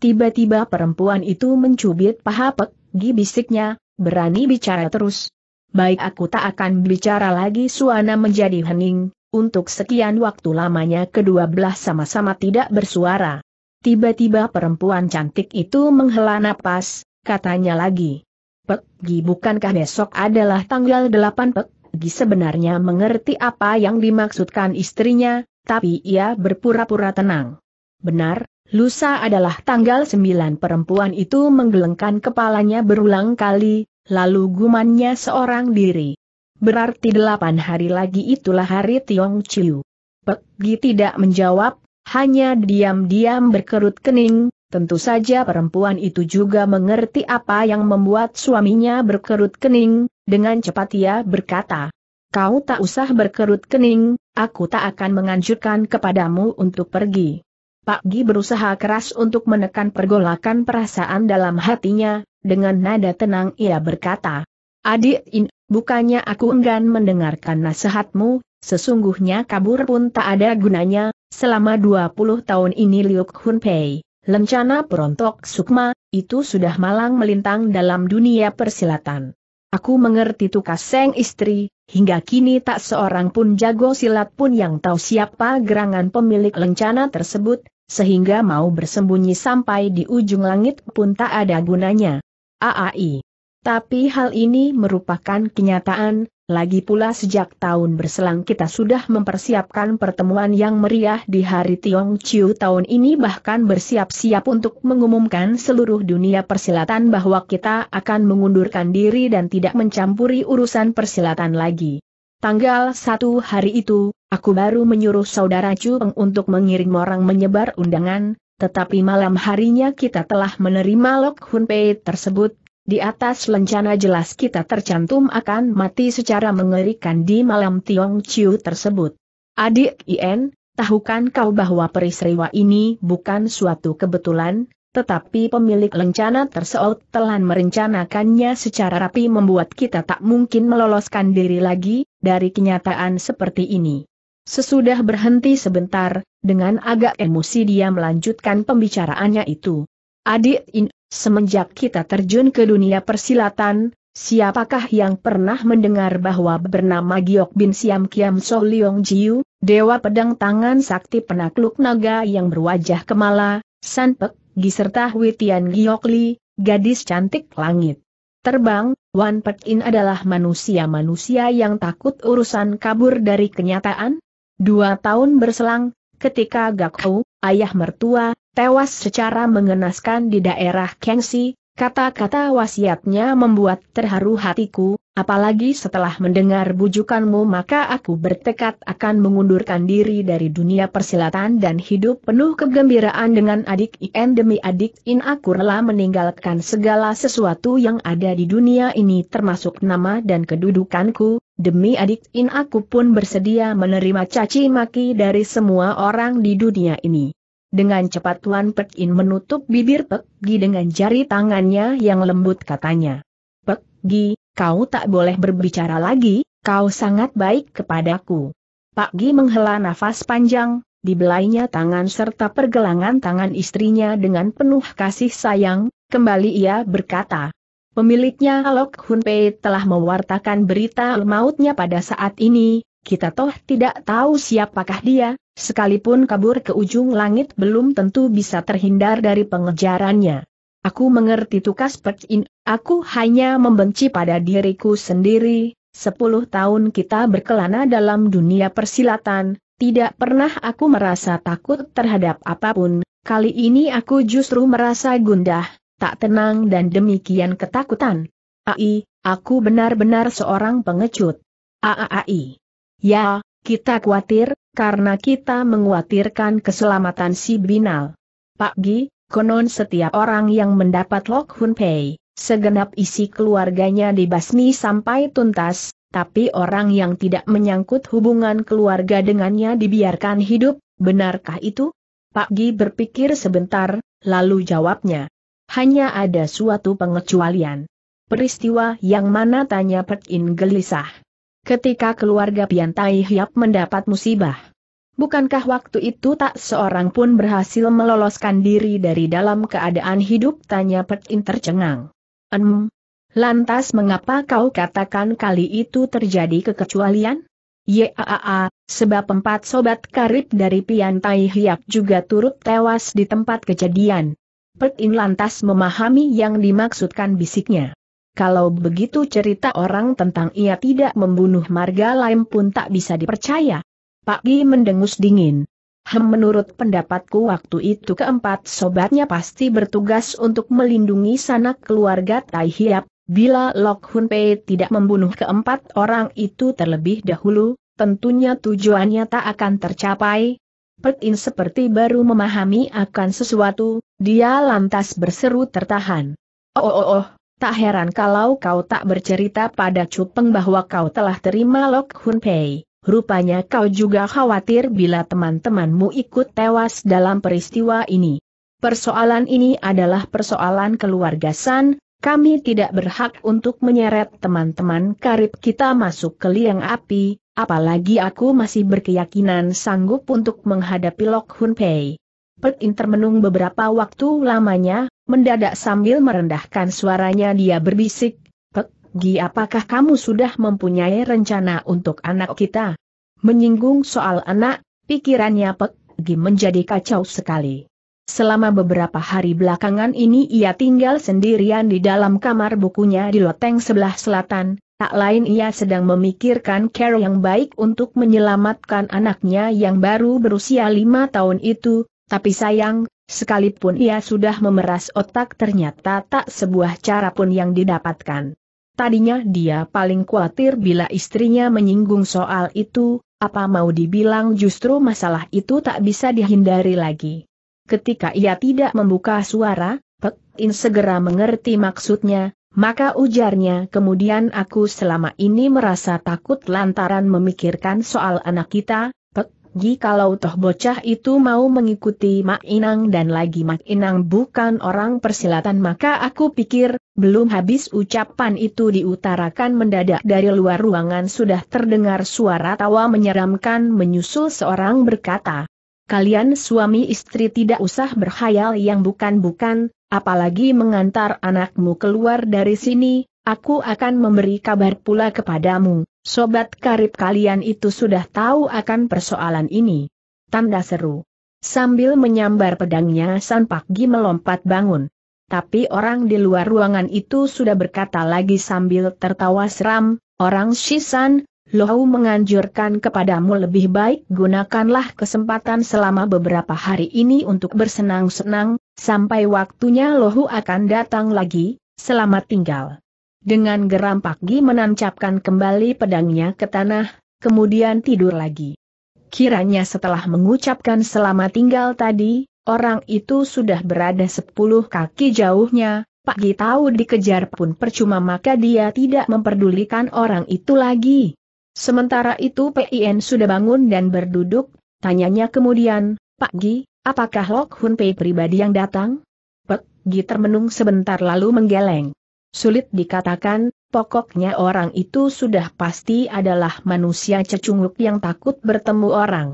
Tiba-tiba perempuan itu mencubit paha Pek Gi bisiknya, berani bicara terus. Baik aku tak akan bicara lagi suana menjadi hening, untuk sekian waktu lamanya kedua belah sama-sama tidak bersuara. Tiba-tiba perempuan cantik itu menghela napas, katanya lagi. Pegi bukankah besok adalah tanggal 8 Pegi sebenarnya mengerti apa yang dimaksudkan istrinya, tapi ia berpura-pura tenang. Benar, lusa adalah tanggal 9 perempuan itu menggelengkan kepalanya berulang kali, lalu gumannya seorang diri. Berarti delapan hari lagi itulah hari Tiong Chiu. Pegi tidak menjawab, hanya diam-diam berkerut kening, tentu saja perempuan itu juga mengerti apa yang membuat suaminya berkerut kening, dengan cepat ia berkata. Kau tak usah berkerut kening, aku tak akan menganjurkan kepadamu untuk pergi. Pak Gi berusaha keras untuk menekan pergolakan perasaan dalam hatinya, dengan nada tenang ia berkata. Adik in, bukannya aku enggan mendengarkan nasihatmu, sesungguhnya kabur pun tak ada gunanya, Selama 20 tahun ini Liu Hunpei, lencana perontok Sukma, itu sudah malang melintang dalam dunia persilatan. Aku mengerti tukas seng istri, hingga kini tak seorang pun jago silat pun yang tahu siapa gerangan pemilik lencana tersebut, sehingga mau bersembunyi sampai di ujung langit pun tak ada gunanya. AAI. Tapi hal ini merupakan kenyataan, lagi pula sejak tahun berselang kita sudah mempersiapkan pertemuan yang meriah di hari Tiong Chiu tahun ini bahkan bersiap-siap untuk mengumumkan seluruh dunia persilatan bahwa kita akan mengundurkan diri dan tidak mencampuri urusan persilatan lagi. Tanggal satu hari itu, aku baru menyuruh saudara Chu Peng untuk mengirim orang menyebar undangan, tetapi malam harinya kita telah menerima Lok Hun Pei tersebut, di atas lencana jelas kita tercantum akan mati secara mengerikan di malam Tiong Chiu tersebut. Adik Ien, tahukan kau bahwa perisriwa ini bukan suatu kebetulan, tetapi pemilik lencana tersebut telah merencanakannya secara rapi membuat kita tak mungkin meloloskan diri lagi, dari kenyataan seperti ini. Sesudah berhenti sebentar, dengan agak emosi dia melanjutkan pembicaraannya itu. Adik In, semenjak kita terjun ke dunia persilatan, siapakah yang pernah mendengar bahwa bernama Giok Bin Siam Kiam So Leong Jiu, Dewa Pedang Tangan Sakti Penakluk Naga yang berwajah kemala, Sanpek, Giserta Witian Giok Li, gadis cantik langit. Terbang, Wan Pek In adalah manusia-manusia yang takut urusan kabur dari kenyataan? Dua tahun berselang, ketika Gak Hou, ayah mertua, tewas secara mengenaskan di daerah Kengsi, kata-kata wasiatnya membuat terharu hatiku, apalagi setelah mendengar bujukanmu maka aku bertekad akan mengundurkan diri dari dunia persilatan dan hidup penuh kegembiraan dengan adik IN demi adik IN aku rela meninggalkan segala sesuatu yang ada di dunia ini termasuk nama dan kedudukanku, Demi adik In aku pun bersedia menerima caci maki dari semua orang di dunia ini. Dengan cepat Tuan Pek In menutup bibir Pek Gi dengan jari tangannya yang lembut katanya. Pek Gi, kau tak boleh berbicara lagi, kau sangat baik kepadaku. Pak Gi menghela nafas panjang, dibelainya tangan serta pergelangan tangan istrinya dengan penuh kasih sayang, kembali ia berkata. Pemiliknya Lok Hun Pei telah mewartakan berita mautnya pada saat ini, kita toh tidak tahu siapakah dia, Sekalipun kabur ke ujung langit belum tentu bisa terhindar dari pengejarannya. Aku mengerti tukas Percin, aku hanya membenci pada diriku sendiri, sepuluh tahun kita berkelana dalam dunia persilatan, tidak pernah aku merasa takut terhadap apapun, kali ini aku justru merasa gundah, tak tenang dan demikian ketakutan. Ai, aku benar-benar seorang pengecut. Aai. Ya, kita khawatir, karena kita menguatirkan keselamatan si Binal. Pak Gi, konon setiap orang yang mendapat Lok Hun Pei, segenap isi keluarganya dibasmi sampai tuntas, tapi orang yang tidak menyangkut hubungan keluarga dengannya dibiarkan hidup, benarkah itu? Pak Gi berpikir sebentar, lalu jawabnya. Hanya ada suatu pengecualian. Peristiwa yang mana tanya Pek In gelisah ketika keluarga Pian Tai Hiap mendapat musibah. Bukankah waktu itu tak seorang pun berhasil meloloskan diri dari dalam keadaan hidup? Tanya Petin tercengang. Emm. Lantas mengapa kau katakan kali itu terjadi kekecualian? Yaa, sebab empat sobat karib dari Pian Tai Hiap juga turut tewas di tempat kejadian. Petin lantas memahami yang dimaksudkan bisiknya. Kalau begitu cerita orang tentang ia tidak membunuh Marga lain pun tak bisa dipercaya. Pak Gi mendengus dingin. Hem menurut pendapatku waktu itu keempat sobatnya pasti bertugas untuk melindungi sanak keluarga Tai Hiap. Bila Lok Hun Pei tidak membunuh keempat orang itu terlebih dahulu, tentunya tujuannya tak akan tercapai. Pek seperti baru memahami akan sesuatu, dia lantas berseru tertahan. Oh oh oh, oh. Tak heran kalau kau tak bercerita pada Cupeng bahwa kau telah terima Lok Hun Pei. Rupanya kau juga khawatir bila teman-temanmu ikut tewas dalam peristiwa ini. Persoalan ini adalah persoalan keluarga San, kami tidak berhak untuk menyeret teman-teman karib kita masuk ke liang api, apalagi aku masih berkeyakinan sanggup untuk menghadapi Lok Hun Pei. Pet Inter menung beberapa waktu lamanya, Mendadak sambil merendahkan suaranya dia berbisik, Pek, Gi apakah kamu sudah mempunyai rencana untuk anak kita? Menyinggung soal anak, pikirannya Pek, Gi menjadi kacau sekali. Selama beberapa hari belakangan ini ia tinggal sendirian di dalam kamar bukunya di loteng sebelah selatan, tak lain ia sedang memikirkan cara yang baik untuk menyelamatkan anaknya yang baru berusia lima tahun itu, tapi sayang, Sekalipun ia sudah memeras otak ternyata tak sebuah cara pun yang didapatkan. Tadinya dia paling khawatir bila istrinya menyinggung soal itu, apa mau dibilang justru masalah itu tak bisa dihindari lagi. Ketika ia tidak membuka suara, Pek In segera mengerti maksudnya, maka ujarnya kemudian aku selama ini merasa takut lantaran memikirkan soal anak kita, kalau toh bocah itu mau mengikuti Mak Inang dan lagi Mak Inang bukan orang persilatan maka aku pikir, belum habis ucapan itu diutarakan mendadak dari luar ruangan sudah terdengar suara tawa menyeramkan menyusul seorang berkata. Kalian suami istri tidak usah berhayal yang bukan-bukan, apalagi mengantar anakmu keluar dari sini, aku akan memberi kabar pula kepadamu. Sobat karib kalian itu sudah tahu akan persoalan ini. Tanda seru. Sambil menyambar pedangnya San Pak melompat bangun. Tapi orang di luar ruangan itu sudah berkata lagi sambil tertawa seram, orang Shisan, Lohau menganjurkan kepadamu lebih baik gunakanlah kesempatan selama beberapa hari ini untuk bersenang-senang, sampai waktunya Lohu akan datang lagi, selamat tinggal. Dengan geram Pak Gi menancapkan kembali pedangnya ke tanah, kemudian tidur lagi. Kiranya setelah mengucapkan selamat tinggal tadi, orang itu sudah berada sepuluh kaki jauhnya, Pak Gi tahu dikejar pun percuma maka dia tidak memperdulikan orang itu lagi. Sementara itu PIN sudah bangun dan berduduk, tanyanya kemudian, Pak Gi, apakah Lok Hun Pei pribadi yang datang? Pak Gi termenung sebentar lalu menggeleng. Sulit dikatakan, pokoknya orang itu sudah pasti adalah manusia cecunguk yang takut bertemu orang.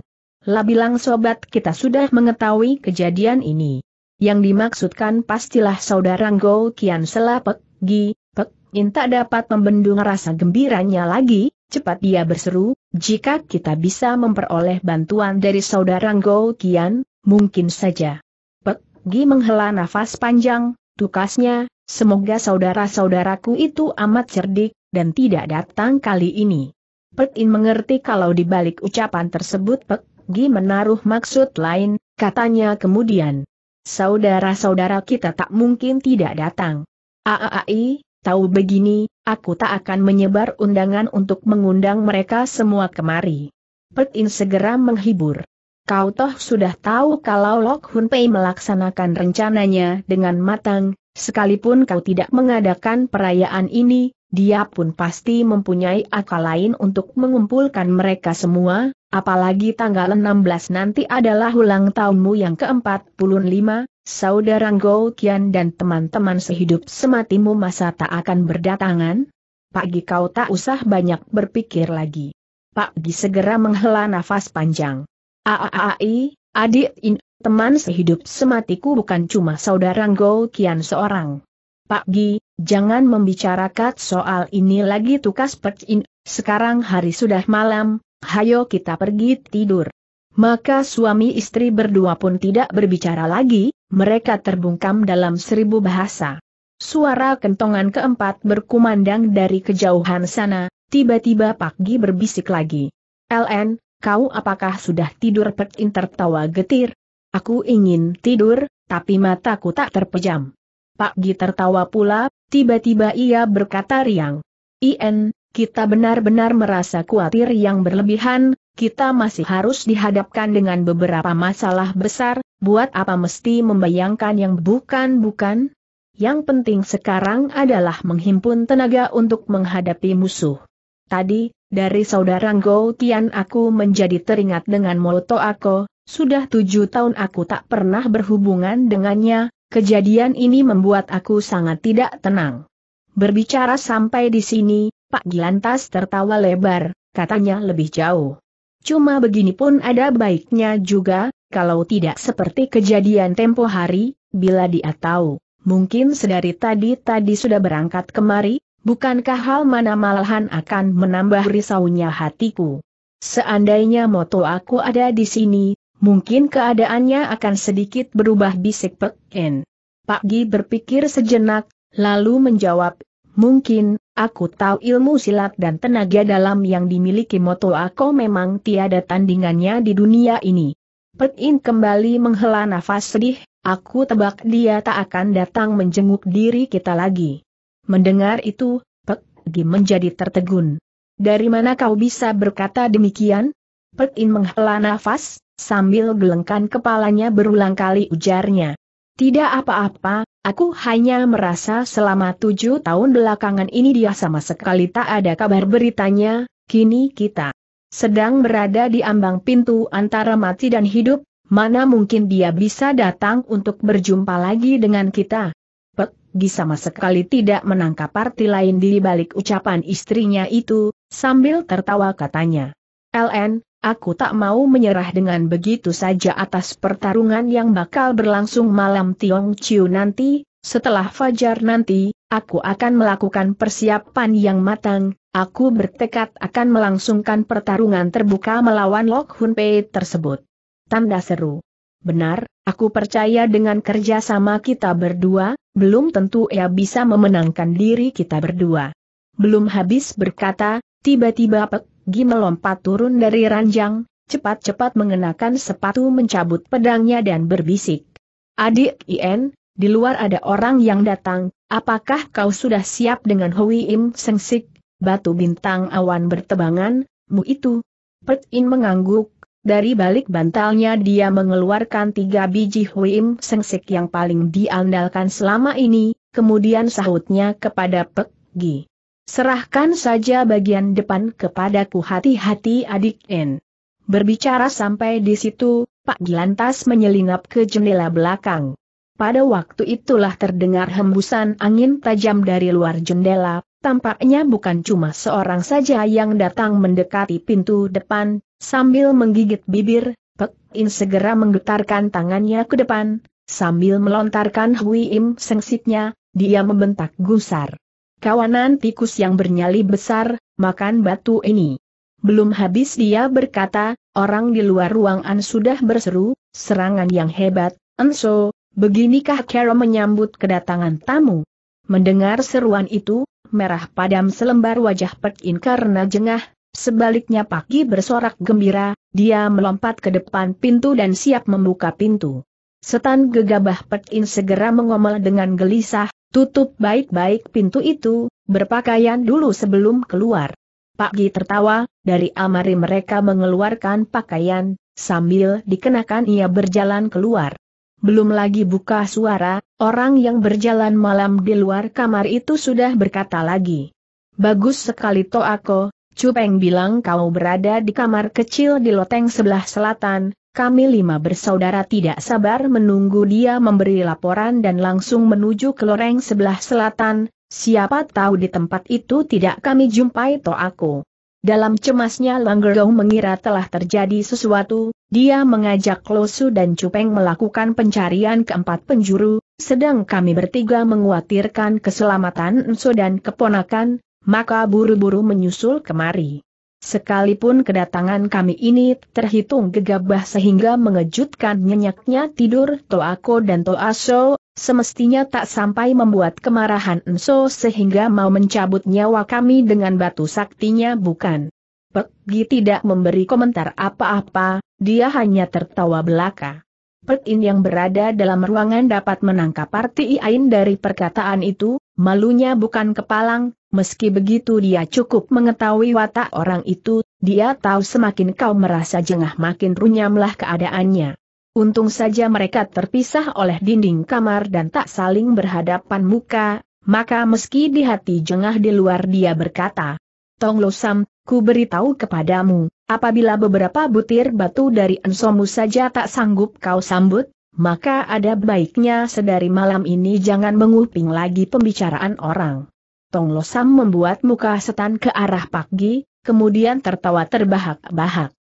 Lah bilang sobat kita sudah mengetahui kejadian ini. Yang dimaksudkan pastilah saudara Go Kian Selapek, Gi, Pek, In tak dapat membendung rasa gembiranya lagi, cepat dia berseru, jika kita bisa memperoleh bantuan dari saudara Go Kian, mungkin saja. Pek, Gi menghela nafas panjang, tukasnya, Semoga saudara-saudaraku itu amat cerdik, dan tidak datang kali ini. Pek In mengerti kalau di balik ucapan tersebut Pek Gi menaruh maksud lain, katanya kemudian. Saudara-saudara kita tak mungkin tidak datang. Aai, tahu begini, aku tak akan menyebar undangan untuk mengundang mereka semua kemari. Pek In segera menghibur. Kau toh sudah tahu kalau Lok Hun Pei melaksanakan rencananya dengan matang, Sekalipun kau tidak mengadakan perayaan ini, dia pun pasti mempunyai akal lain untuk mengumpulkan mereka semua, apalagi tanggal 16 nanti adalah ulang tahunmu yang ke-45, saudara Ngou Kian dan teman-teman sehidup sematimu masa tak akan berdatangan? Pak Gi kau tak usah banyak berpikir lagi. Pak Gi segera menghela nafas panjang. Aaai, adik In teman sehidup sematiku bukan cuma saudara Gou Kian seorang. Pak Gi, jangan membicarakan soal ini lagi tukas Percin, sekarang hari sudah malam, hayo kita pergi tidur. Maka suami istri berdua pun tidak berbicara lagi, mereka terbungkam dalam seribu bahasa. Suara kentongan keempat berkumandang dari kejauhan sana, tiba-tiba Pak Gi berbisik lagi. LN, kau apakah sudah tidur Percin tertawa getir? Aku ingin tidur, tapi mataku tak terpejam. Pak Gi tertawa pula, tiba-tiba ia berkata riang. In, kita benar-benar merasa khawatir yang berlebihan, kita masih harus dihadapkan dengan beberapa masalah besar, buat apa mesti membayangkan yang bukan-bukan? Yang penting sekarang adalah menghimpun tenaga untuk menghadapi musuh. Tadi, dari saudara Ngo Tian aku menjadi teringat dengan Moloto Ako, sudah tujuh tahun aku tak pernah berhubungan dengannya, kejadian ini membuat aku sangat tidak tenang. Berbicara sampai di sini, Pak Gilantas tertawa lebar, katanya lebih jauh. Cuma begini pun ada baiknya juga, kalau tidak seperti kejadian tempo hari, bila dia tahu, mungkin sedari tadi-tadi sudah berangkat kemari, bukankah hal mana malahan akan menambah risaunya hatiku. Seandainya moto aku ada di sini, Mungkin keadaannya akan sedikit berubah bisik Pek En. Pak Gi berpikir sejenak, lalu menjawab, mungkin, aku tahu ilmu silat dan tenaga dalam yang dimiliki Moto Ako memang tiada tandingannya di dunia ini. Pek In kembali menghela nafas sedih, aku tebak dia tak akan datang menjenguk diri kita lagi. Mendengar itu, Pek Gi menjadi tertegun. Dari mana kau bisa berkata demikian? Pek In menghela nafas, sambil gelengkan kepalanya berulang kali ujarnya. Tidak apa-apa, aku hanya merasa selama tujuh tahun belakangan ini dia sama sekali tak ada kabar beritanya, kini kita sedang berada di ambang pintu antara mati dan hidup, mana mungkin dia bisa datang untuk berjumpa lagi dengan kita. Pek, sama sekali tidak menangkap arti lain di balik ucapan istrinya itu, sambil tertawa katanya. LN, Aku tak mau menyerah dengan begitu saja atas pertarungan yang bakal berlangsung malam Tiong Chiu nanti, setelah fajar nanti, aku akan melakukan persiapan yang matang, aku bertekad akan melangsungkan pertarungan terbuka melawan Lok Hun Pei tersebut. Tanda seru. Benar, aku percaya dengan kerja sama kita berdua, belum tentu ia bisa memenangkan diri kita berdua. Belum habis berkata, tiba-tiba Pek Gi melompat turun dari ranjang, cepat-cepat mengenakan sepatu mencabut pedangnya dan berbisik. Adik Ien, di luar ada orang yang datang, apakah kau sudah siap dengan Hui Im Sengsik, batu bintang awan bertebangan, mu itu? Pert In mengangguk, dari balik bantalnya dia mengeluarkan tiga biji Hui Im Sengsik yang paling diandalkan selama ini, kemudian sahutnya kepada Pek Gi. Serahkan saja bagian depan kepadaku hati-hati adik N. Berbicara sampai di situ, Pak Gilantas menyelinap ke jendela belakang. Pada waktu itulah terdengar hembusan angin tajam dari luar jendela, tampaknya bukan cuma seorang saja yang datang mendekati pintu depan, sambil menggigit bibir, Pak In segera menggetarkan tangannya ke depan, sambil melontarkan Hui Im sengsitnya, dia membentak gusar kawanan tikus yang bernyali besar, makan batu ini. Belum habis dia berkata, orang di luar ruangan sudah berseru, serangan yang hebat, Enso, beginikah Kero menyambut kedatangan tamu? Mendengar seruan itu, merah padam selembar wajah Pekin karena jengah, sebaliknya Paki bersorak gembira, dia melompat ke depan pintu dan siap membuka pintu. Setan gegabah Pekin segera mengomel dengan gelisah, Tutup baik-baik pintu itu, berpakaian dulu sebelum keluar. Pak Gi tertawa, dari amari mereka mengeluarkan pakaian, sambil dikenakan ia berjalan keluar. Belum lagi buka suara, orang yang berjalan malam di luar kamar itu sudah berkata lagi. Bagus sekali Toako, Cupeng bilang kau berada di kamar kecil di loteng sebelah selatan, kami lima bersaudara tidak sabar menunggu dia memberi laporan dan langsung menuju ke loreng sebelah selatan, siapa tahu di tempat itu tidak kami jumpai aku. Dalam cemasnya Langgerong mengira telah terjadi sesuatu, dia mengajak Losu dan Cupeng melakukan pencarian keempat penjuru, sedang kami bertiga menguatirkan keselamatan Enso dan keponakan, maka buru-buru menyusul kemari. Sekalipun kedatangan kami ini terhitung gegabah sehingga mengejutkan nyenyaknya tidur Toako dan Toaso, semestinya tak sampai membuat kemarahan Enso sehingga mau mencabut nyawa kami dengan batu saktinya bukan. Pergi tidak memberi komentar apa-apa, dia hanya tertawa belaka. Pertin yang berada dalam ruangan dapat menangkap arti iain dari perkataan itu, malunya bukan kepalang, Meski begitu dia cukup mengetahui watak orang itu, dia tahu semakin kau merasa jengah makin runyamlah keadaannya. Untung saja mereka terpisah oleh dinding kamar dan tak saling berhadapan muka, maka meski di hati jengah di luar dia berkata, Tong Lo Sam, ku beritahu kepadamu, apabila beberapa butir batu dari ensomu saja tak sanggup kau sambut, maka ada baiknya sedari malam ini jangan menguping lagi pembicaraan orang. Tong Losam membuat muka setan ke arah Pak Gi, kemudian tertawa terbahak-bahak.